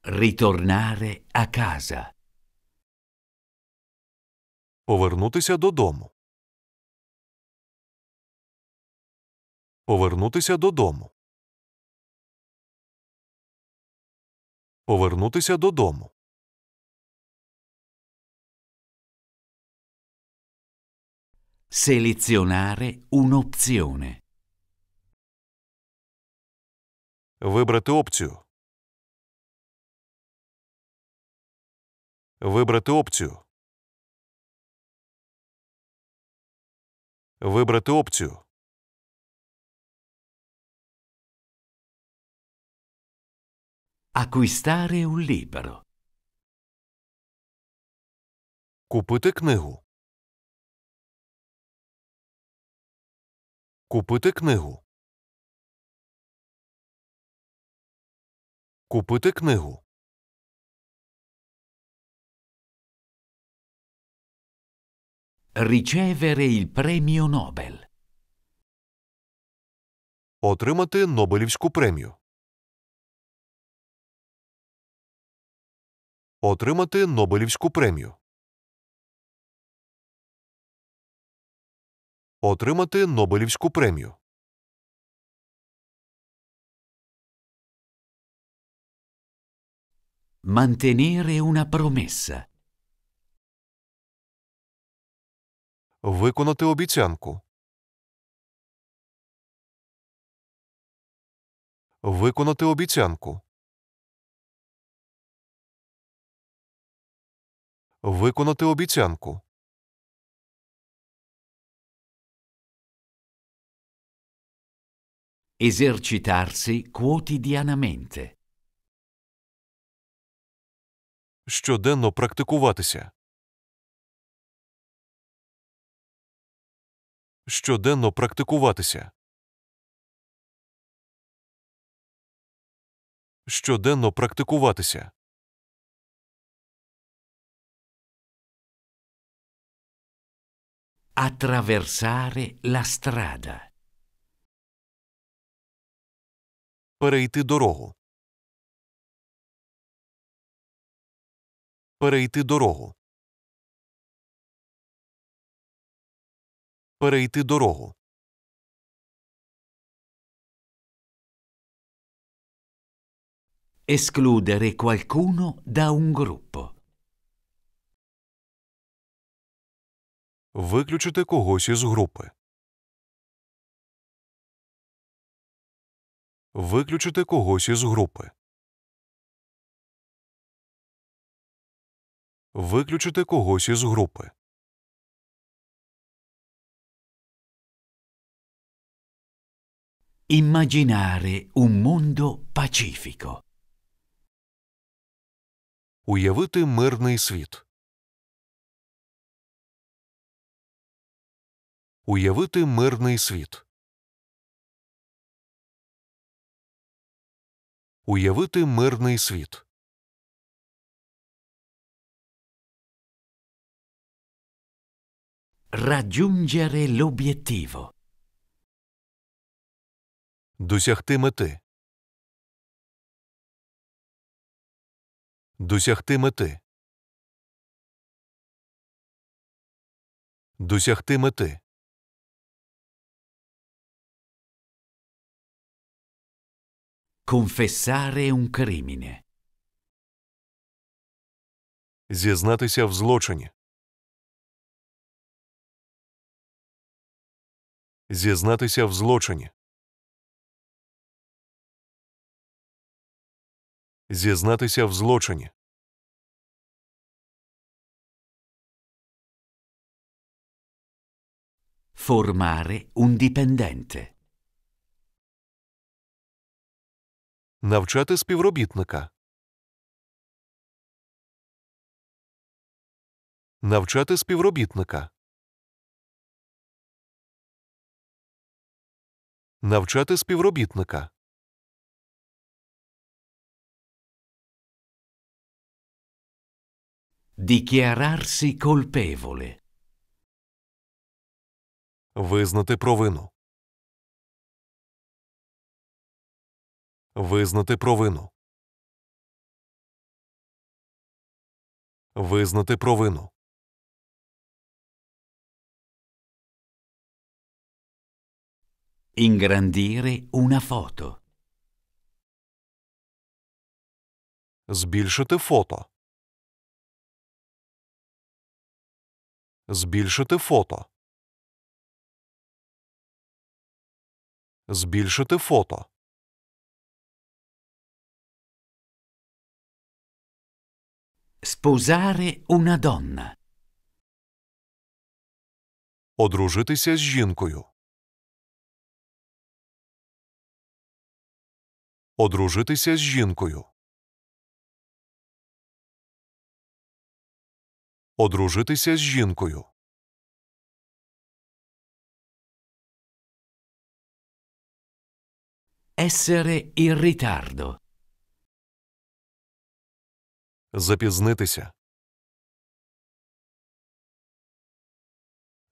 Ritornare a casa. Повернутися додому. Повернутися додому. Повернутися додому. Selezionare un'opzione. Вибрати опцію. Вибрати опцію. Вибрати опцію. Acquistare un libro. Купити книгу. Купити книгу. Купити книгу. Ricevere il premio Nobel. Отримати Нобелівську премію. отримати Нобелівську премію. Отримати Нобелівську премію. Mantenere una promessa. Виконати обіцянку. Виконати обіцянку. виконати обіцянку. Esercitarsi quotidianamente. Щоденно практикуватися. Щоденно практикуватися. Щоденно практикуватися. Attraversare la strada. Перейти дорогу. Перейти дорогу. Перейти дорогу. Escludere qualcuno da un gruppo. виключити когось із групи. Виключити когось із групи. Виключити когось із групи. Immaginare un mondo pacifico. Уявити мирний світ. уявити мирний світ. Уявити мирний світ. Raggiungere l'obiettivo. Досягти мети. Досягти мети. Досягти мети. Confessare un crimine. Зізнатися в злочині. Зізнатися в злочині. Зізнатися в злочині. Formare un dipendente. Навчати співробітника. Навчати співробітника. Навчати співробітника. Дікіарарсі colpevole. Визнати провину. Визнати провину. Визнати провину. Ingrandire una foto. Збільшити фото. Збільшити фото. Збільшити фото. Сповзари una donna. Одружитися з жінкою. Одружитися з жінкою. Одружитися з жінкою. Essere in ritardo. Запізнитися.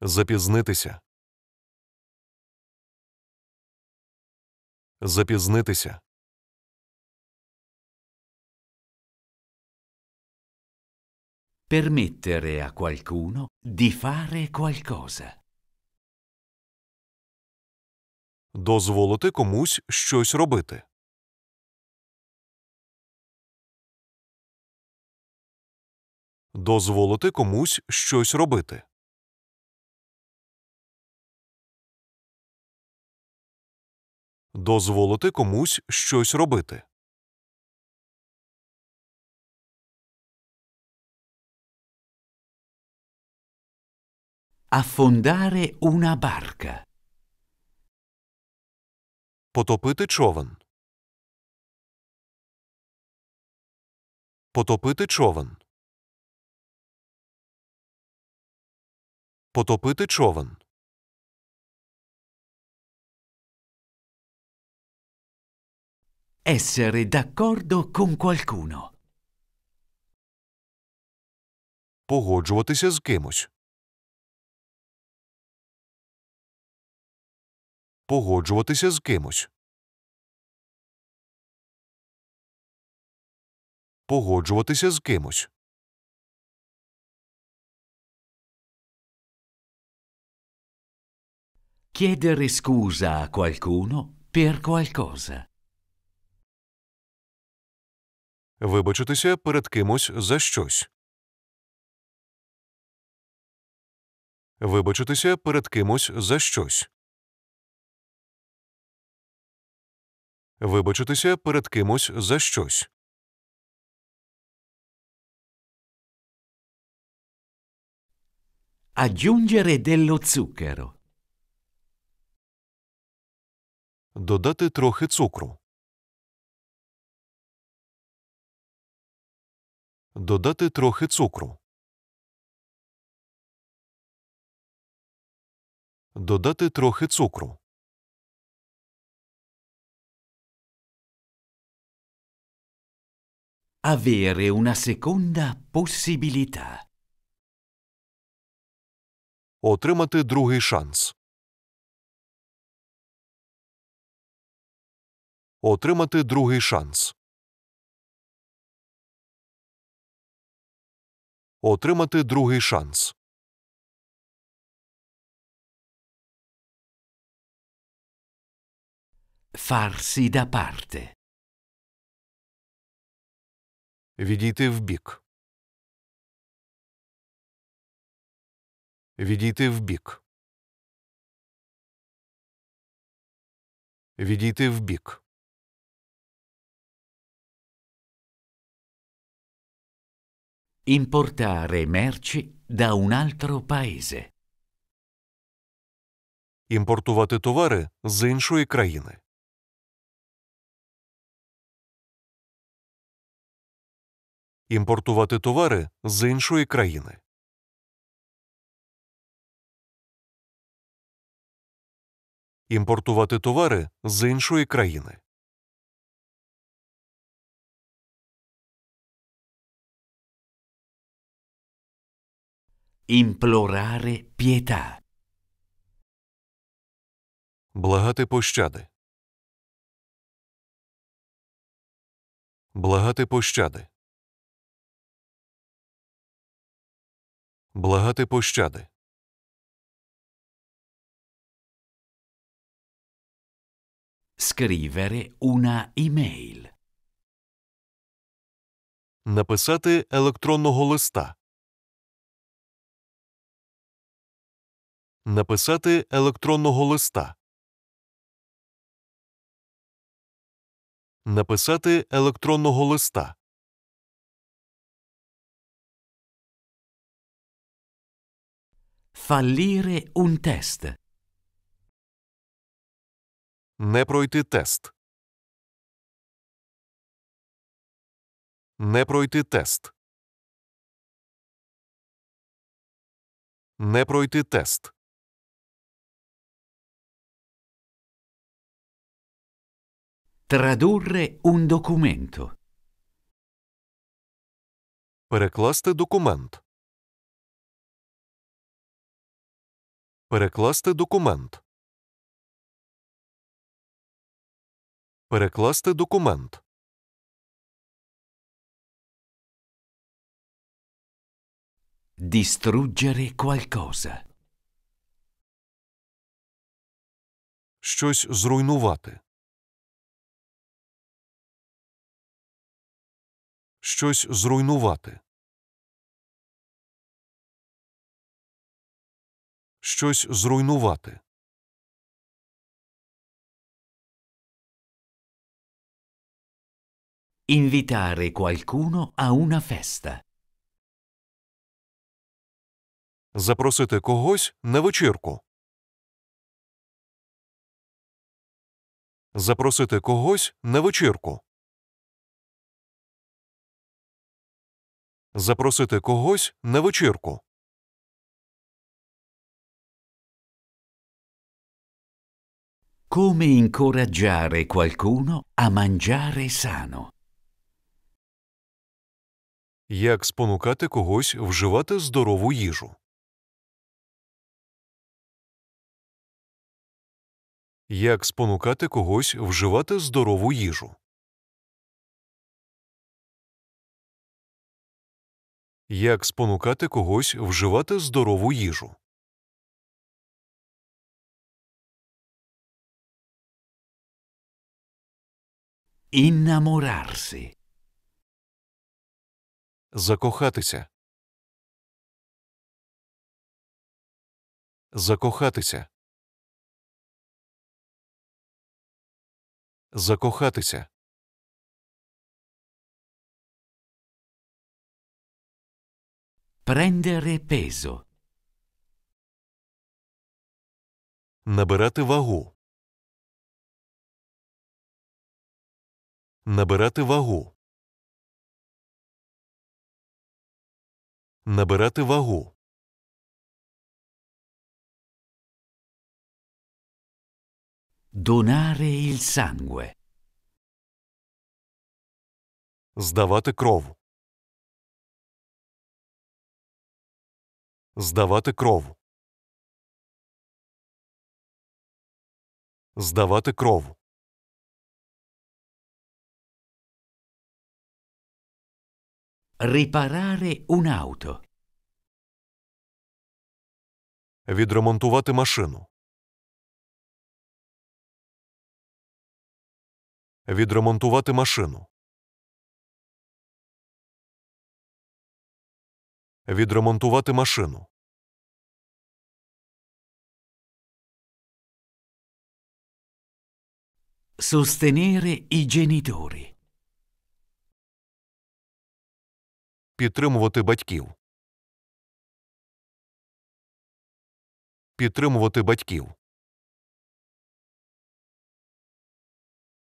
Запізнитися. Запізнитися. Permettere a qualcuno di fare qualcosa. Дозволити комусь щось робити. дозволити комусь щось робити. Дозволити комусь щось робити. Афондаре una барка. Потопити човен. Потопити човен. Потопити човен. Essere d'accordo con qualcuno. Погоджуватися з кимось. Погоджуватися з кимось. Погоджуватися з кимось. Chiedere scusa a qualcuno per qualcosa. Вибачитися перед кимось за щось. Вибачитися перед кимось за щось. Вибачитися перед кимось за щось. Aggiungere dello zucchero. додати трохи цукру, додати трохи цукру, додати трохи цукру. Avere una seconda possibilità. Отримати другий шанс. отримати другий шанс. Отримати другий шанс. Farsi da parte. Відійти вбік. Відійти вбік. Відійти вбік. Importare merci da un altro paese. Імпортувати товари з іншої країни. Імпортувати товари з іншої країни. Імпортувати товари з іншої країни. Імплорare pietà. Благати пощади. Благати пощади. Благати пощади. Скрівере уна імейл. Написати електронного листа. Написати електронного листа. Написати електронного листа. Фаліре un test. Не пройти тест. Не пройти тест. Не пройти тест. Традурре un documento. Перекласти документ. Перекласти документ. Перекласти документ. Distruggere qualcosa. Щось зруйнувати. щось зруйнувати, щось зруйнувати. Invitare qualcuno a una festa. Запросити когось на вечірку. Запросити когось на вечірку. запросити когось на вечірку. Come incoraggiare qualcuno a mangiare sano. Як спонукати когось вживати здорову їжу. Як спонукати когось вживати здорову їжу. Як спонукати когось вживати здорову їжу. Innamorarsi. Закохатися. Закохатися. Закохатися. Прендere peso. Набирати вагу. Набирати вагу. Набирати вагу. Donare il sangue. Здавати кров. здавати кров. Здавати кров. Репарare un'auto. Відремонтувати машину. Відремонтувати машину. відремонтувати машину. Сустеніри і genitori. Підтримувати батьків. Підтримувати батьків.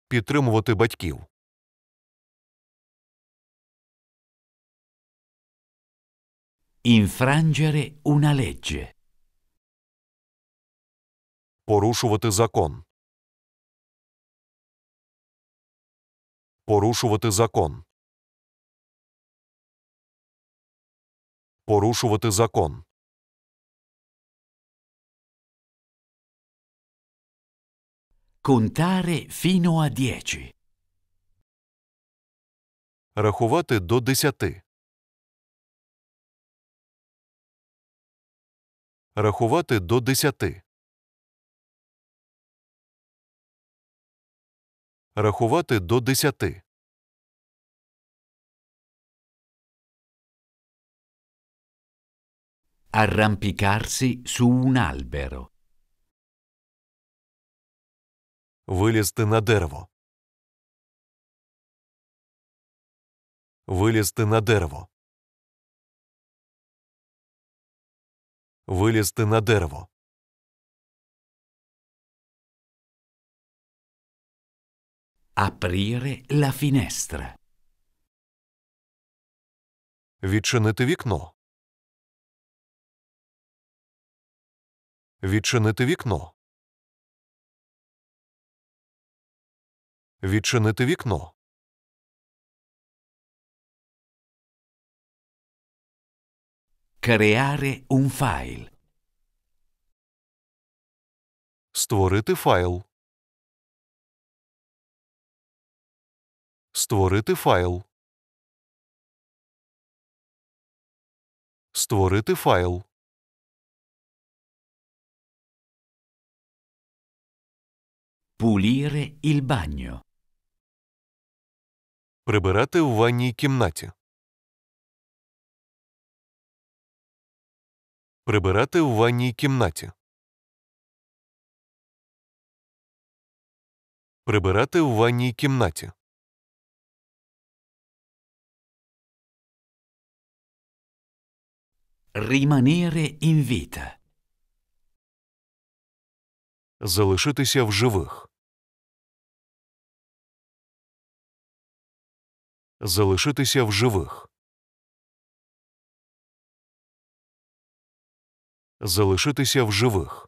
Підтримувати батьків. Інфрангере una legge. Порушувати закон. Порушувати закон. Порушувати закон. Contare фіно a 10. Рахувати до десяти. Рахувати до десяти. Рахувати до десяти. Arrampicarsi su un albero. Вилізти на дерево. Вилізти на дерево. вилізти на дерево. Апріре ла фінестра. Відчинити вікно. Відчинити вікно. Відчинити вікно. Creare un файл. Створити файл. Створити файл. Створити файл. Пуліре il bagno. Прибирати в ванній кімнаті. Прибирати в ванній кімнаті. Прибирати в ванній кімнаті. Rimanere in vita. Залишитися в живих. Залишитися в живих. залишитися в живих.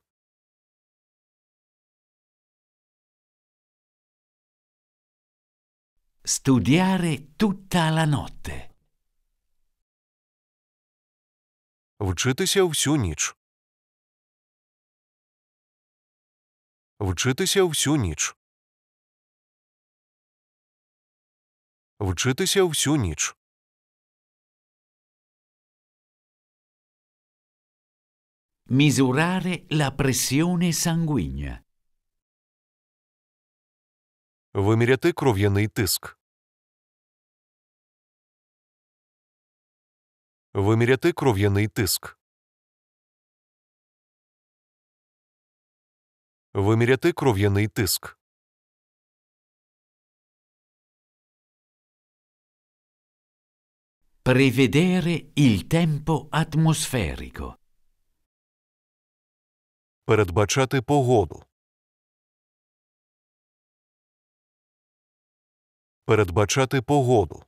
Studiare tutta la notte. Вчитися всю ніч. Вчитися всю ніч. Вчитися всю ніч. Misurare la pressione sanguigna. Виміряти кров'яний тиск. Виміряти кров'яний тиск. Виміряти кров'яний тиск. Prevedere il tempo atmosferico. передбачати погоду. Передбачати погоду.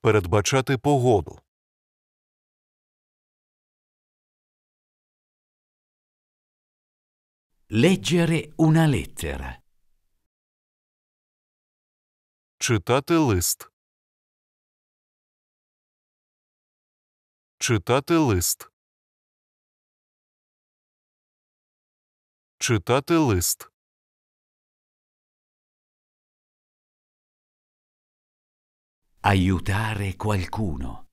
Передбачати погоду. Leggere una lettera. Читати лист. Читати лист. Читати лист. Аютаре qualcuno.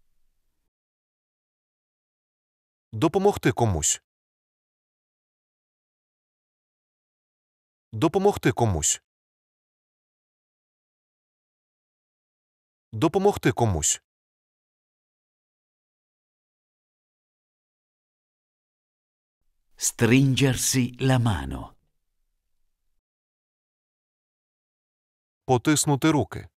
Допомогти комусь. Допомогти комусь. Допомогти комусь. Stringersi la mano. Потиснути руки.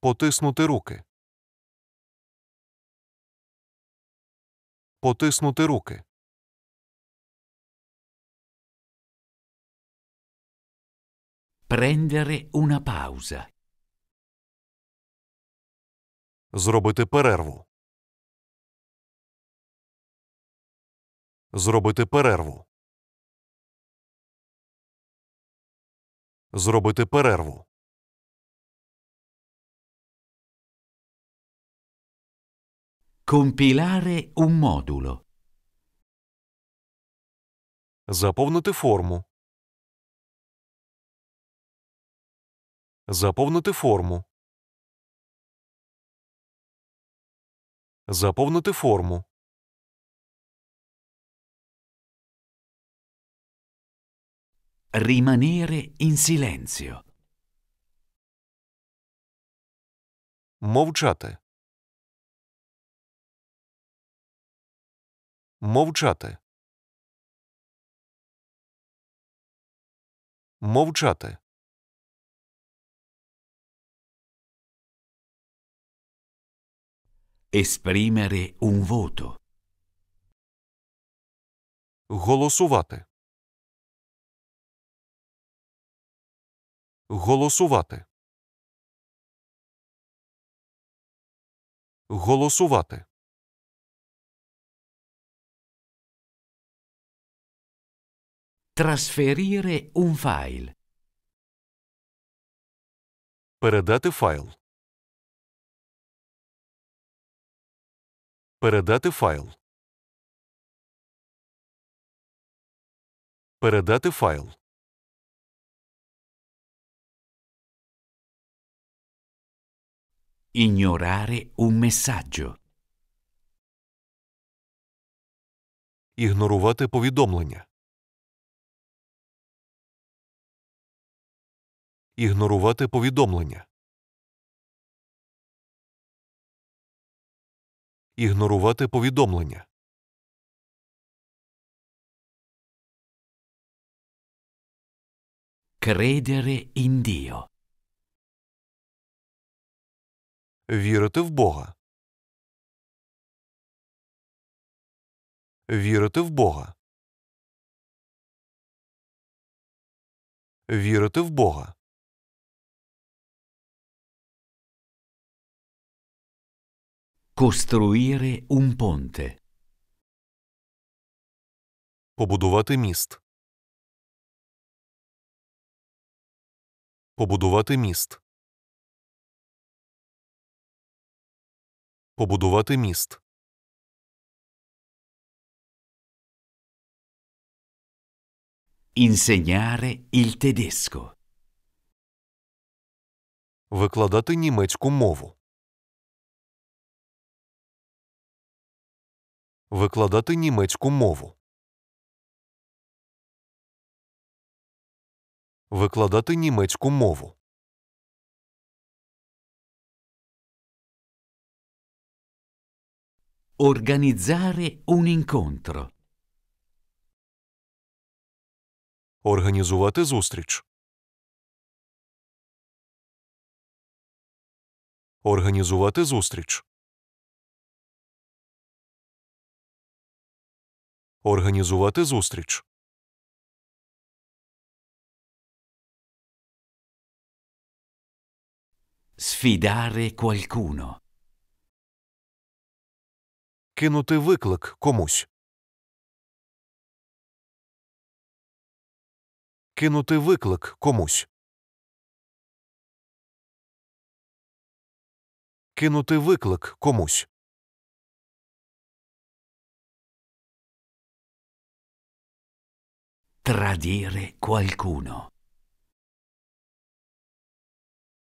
Потиснути руки. Потиснути руки. Prendere una pausa. Зробити перерву. Зробити перерву. Зробити перерву. Compilare un modulo. Заповнити форму. Заповнити форму. Заповнити форму. Rimanere in silenzio. Мовчати. Мовчати. Мовчати. Esprimere un voto. Голосувати. Голосувати. Голосувати. Трансферіре un файл. Передати файл. Передати файл. Передати файл. Ignorare un messaggio. Ігнорувати повідомлення. Ігнорувати повідомлення. Ігнорувати повідомлення. Credere in Dio. Вірити в Бога. Вірити в Бога. Вірити в Бога. Costruire un ponte. Побудувати міст. Побудувати міст. побудувати міст. Інсеняре il tedesco. Викладати німецьку мову. Викладати німецьку мову. Викладати німецьку мову. Organizzare un incontro. Організувати зустріч. Організувати зустріч. Організувати зустріч. Sfidare qualcuno. кинути виклик комусь. Кинути виклик комусь. Кинути виклик комусь. Традіре qualcuno.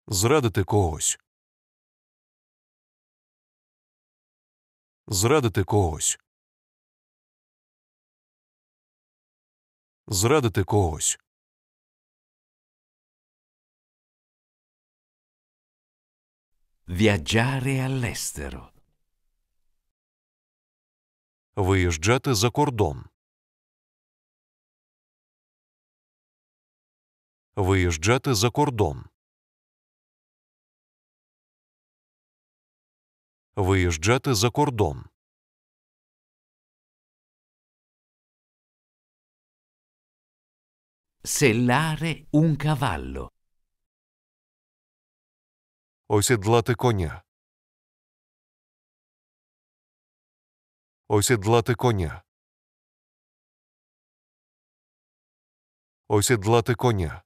Зрадити когось. зрадити когось. Зрадити когось. Viaggiare all'estero. Виїжджати за кордон. Виїжджати за кордон. виїжджати за кордон. Селяре un cavallo. Осідлати коня. Осідлати коня. Осідлати коня.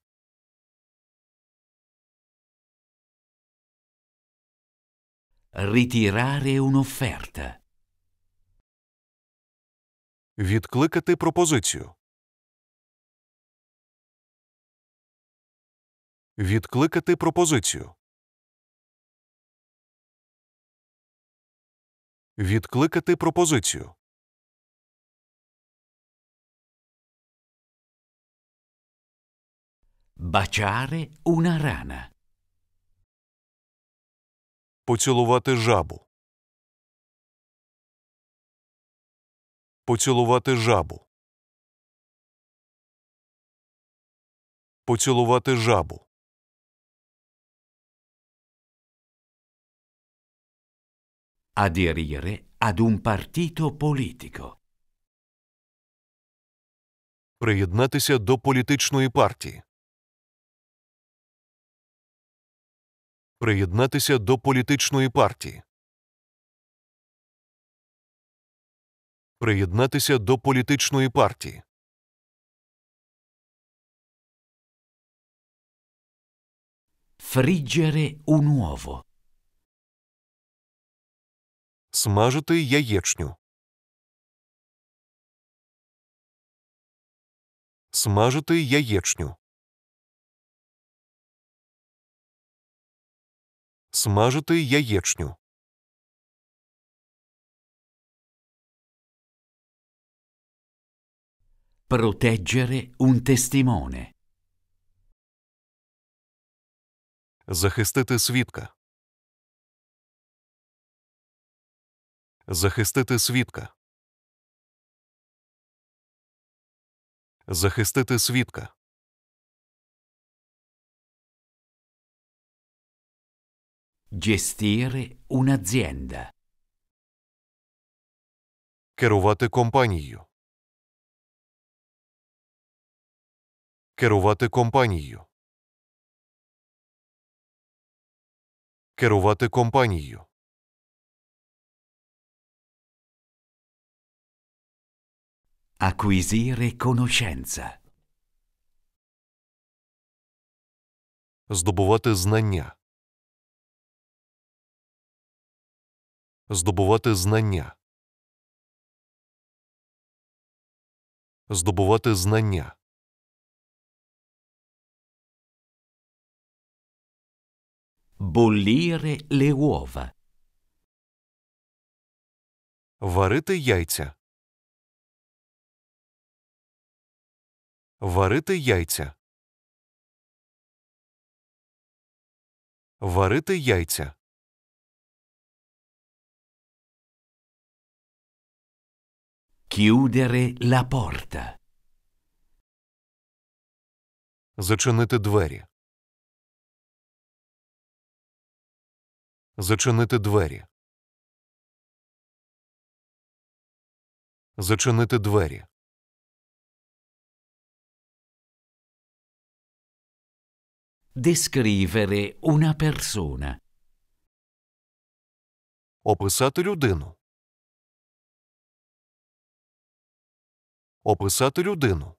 Ritirare un'offerta. Відкликати пропозицію. Відкликати пропозицію. Відкликати пропозицію. Baciare una rana. Поцілувати жабу. Поцілувати жабу. Поцілувати жабу. Aderire ad un partito politico. Приєднатися до політичної партії. приєднатися до політичної партії. Приєднатися до політичної партії. Фріджере уново. Смажити яєчню. Смажити яєчню. смажити яєчню. Протеджере un testimone. Захистити свідка. Захистити свідка. Захистити свідка. Gestire un'azienda. Керувати компанією. Керувати компанією. Керувати компанією. Acquisire conoscenza. Здобувати знання. здобувати знання. Здобувати знання. Bollire le Варити яйця. Варити яйця. Варити яйця. Chiudere la porta. Зачинити двері. Зачинити двері. Зачинити двері. Descrivere una persona. Описати людину. Описати людину.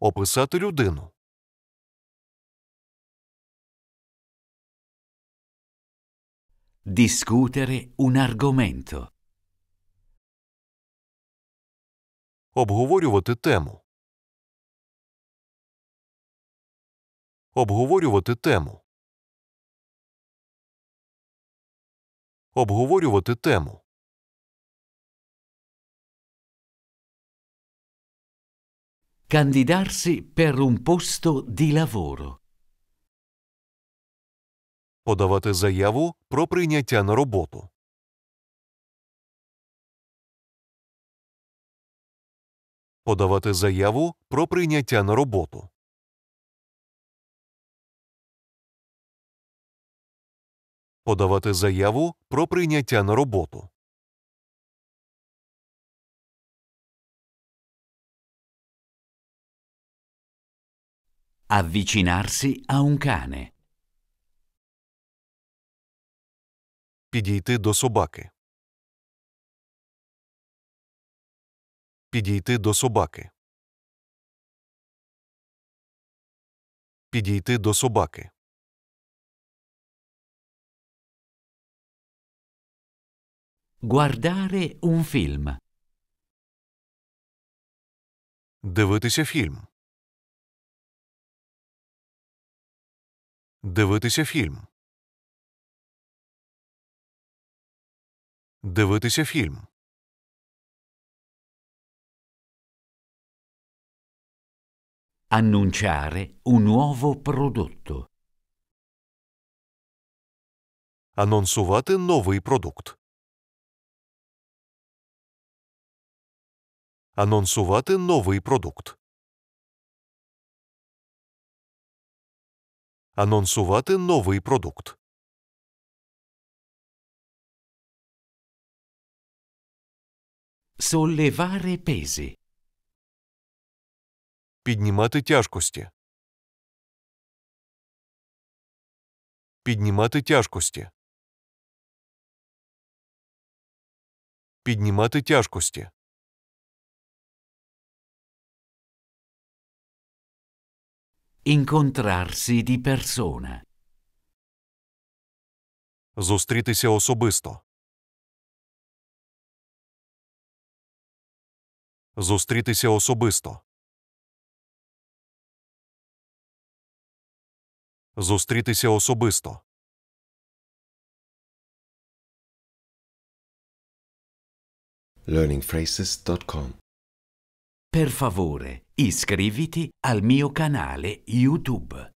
Описати людину. Discutere un argomento. Обговорювати тему. Обговорювати тему. Обговорювати тему. Candidarsi per un posto di lavoro. Подавати заяву про прийняття на роботу. Подавати заяву про прийняття на роботу. Подавати заяву про прийняття на роботу. Avvicinarsi a un cane. Підійти до собаки. Підійти до собаки. Підійти до собаки. Guardare un film. Дивитися фільм. Дивитися фільм. Дивитися фільм. Annunciare un nuovo prodotto. Анонсувати новий продукт. Анонсувати новий продукт. анонсувати новий продукт. Sollevare pesi. Піднімати тяжкості. Піднімати тяжкості. Піднімати тяжкості. Incontrarsi di persona. Зустрітися особисто. Зустрітися особисто. Зустрітися особисто. learningphrases.com Per favore, iscriviti al mio canale YouTube.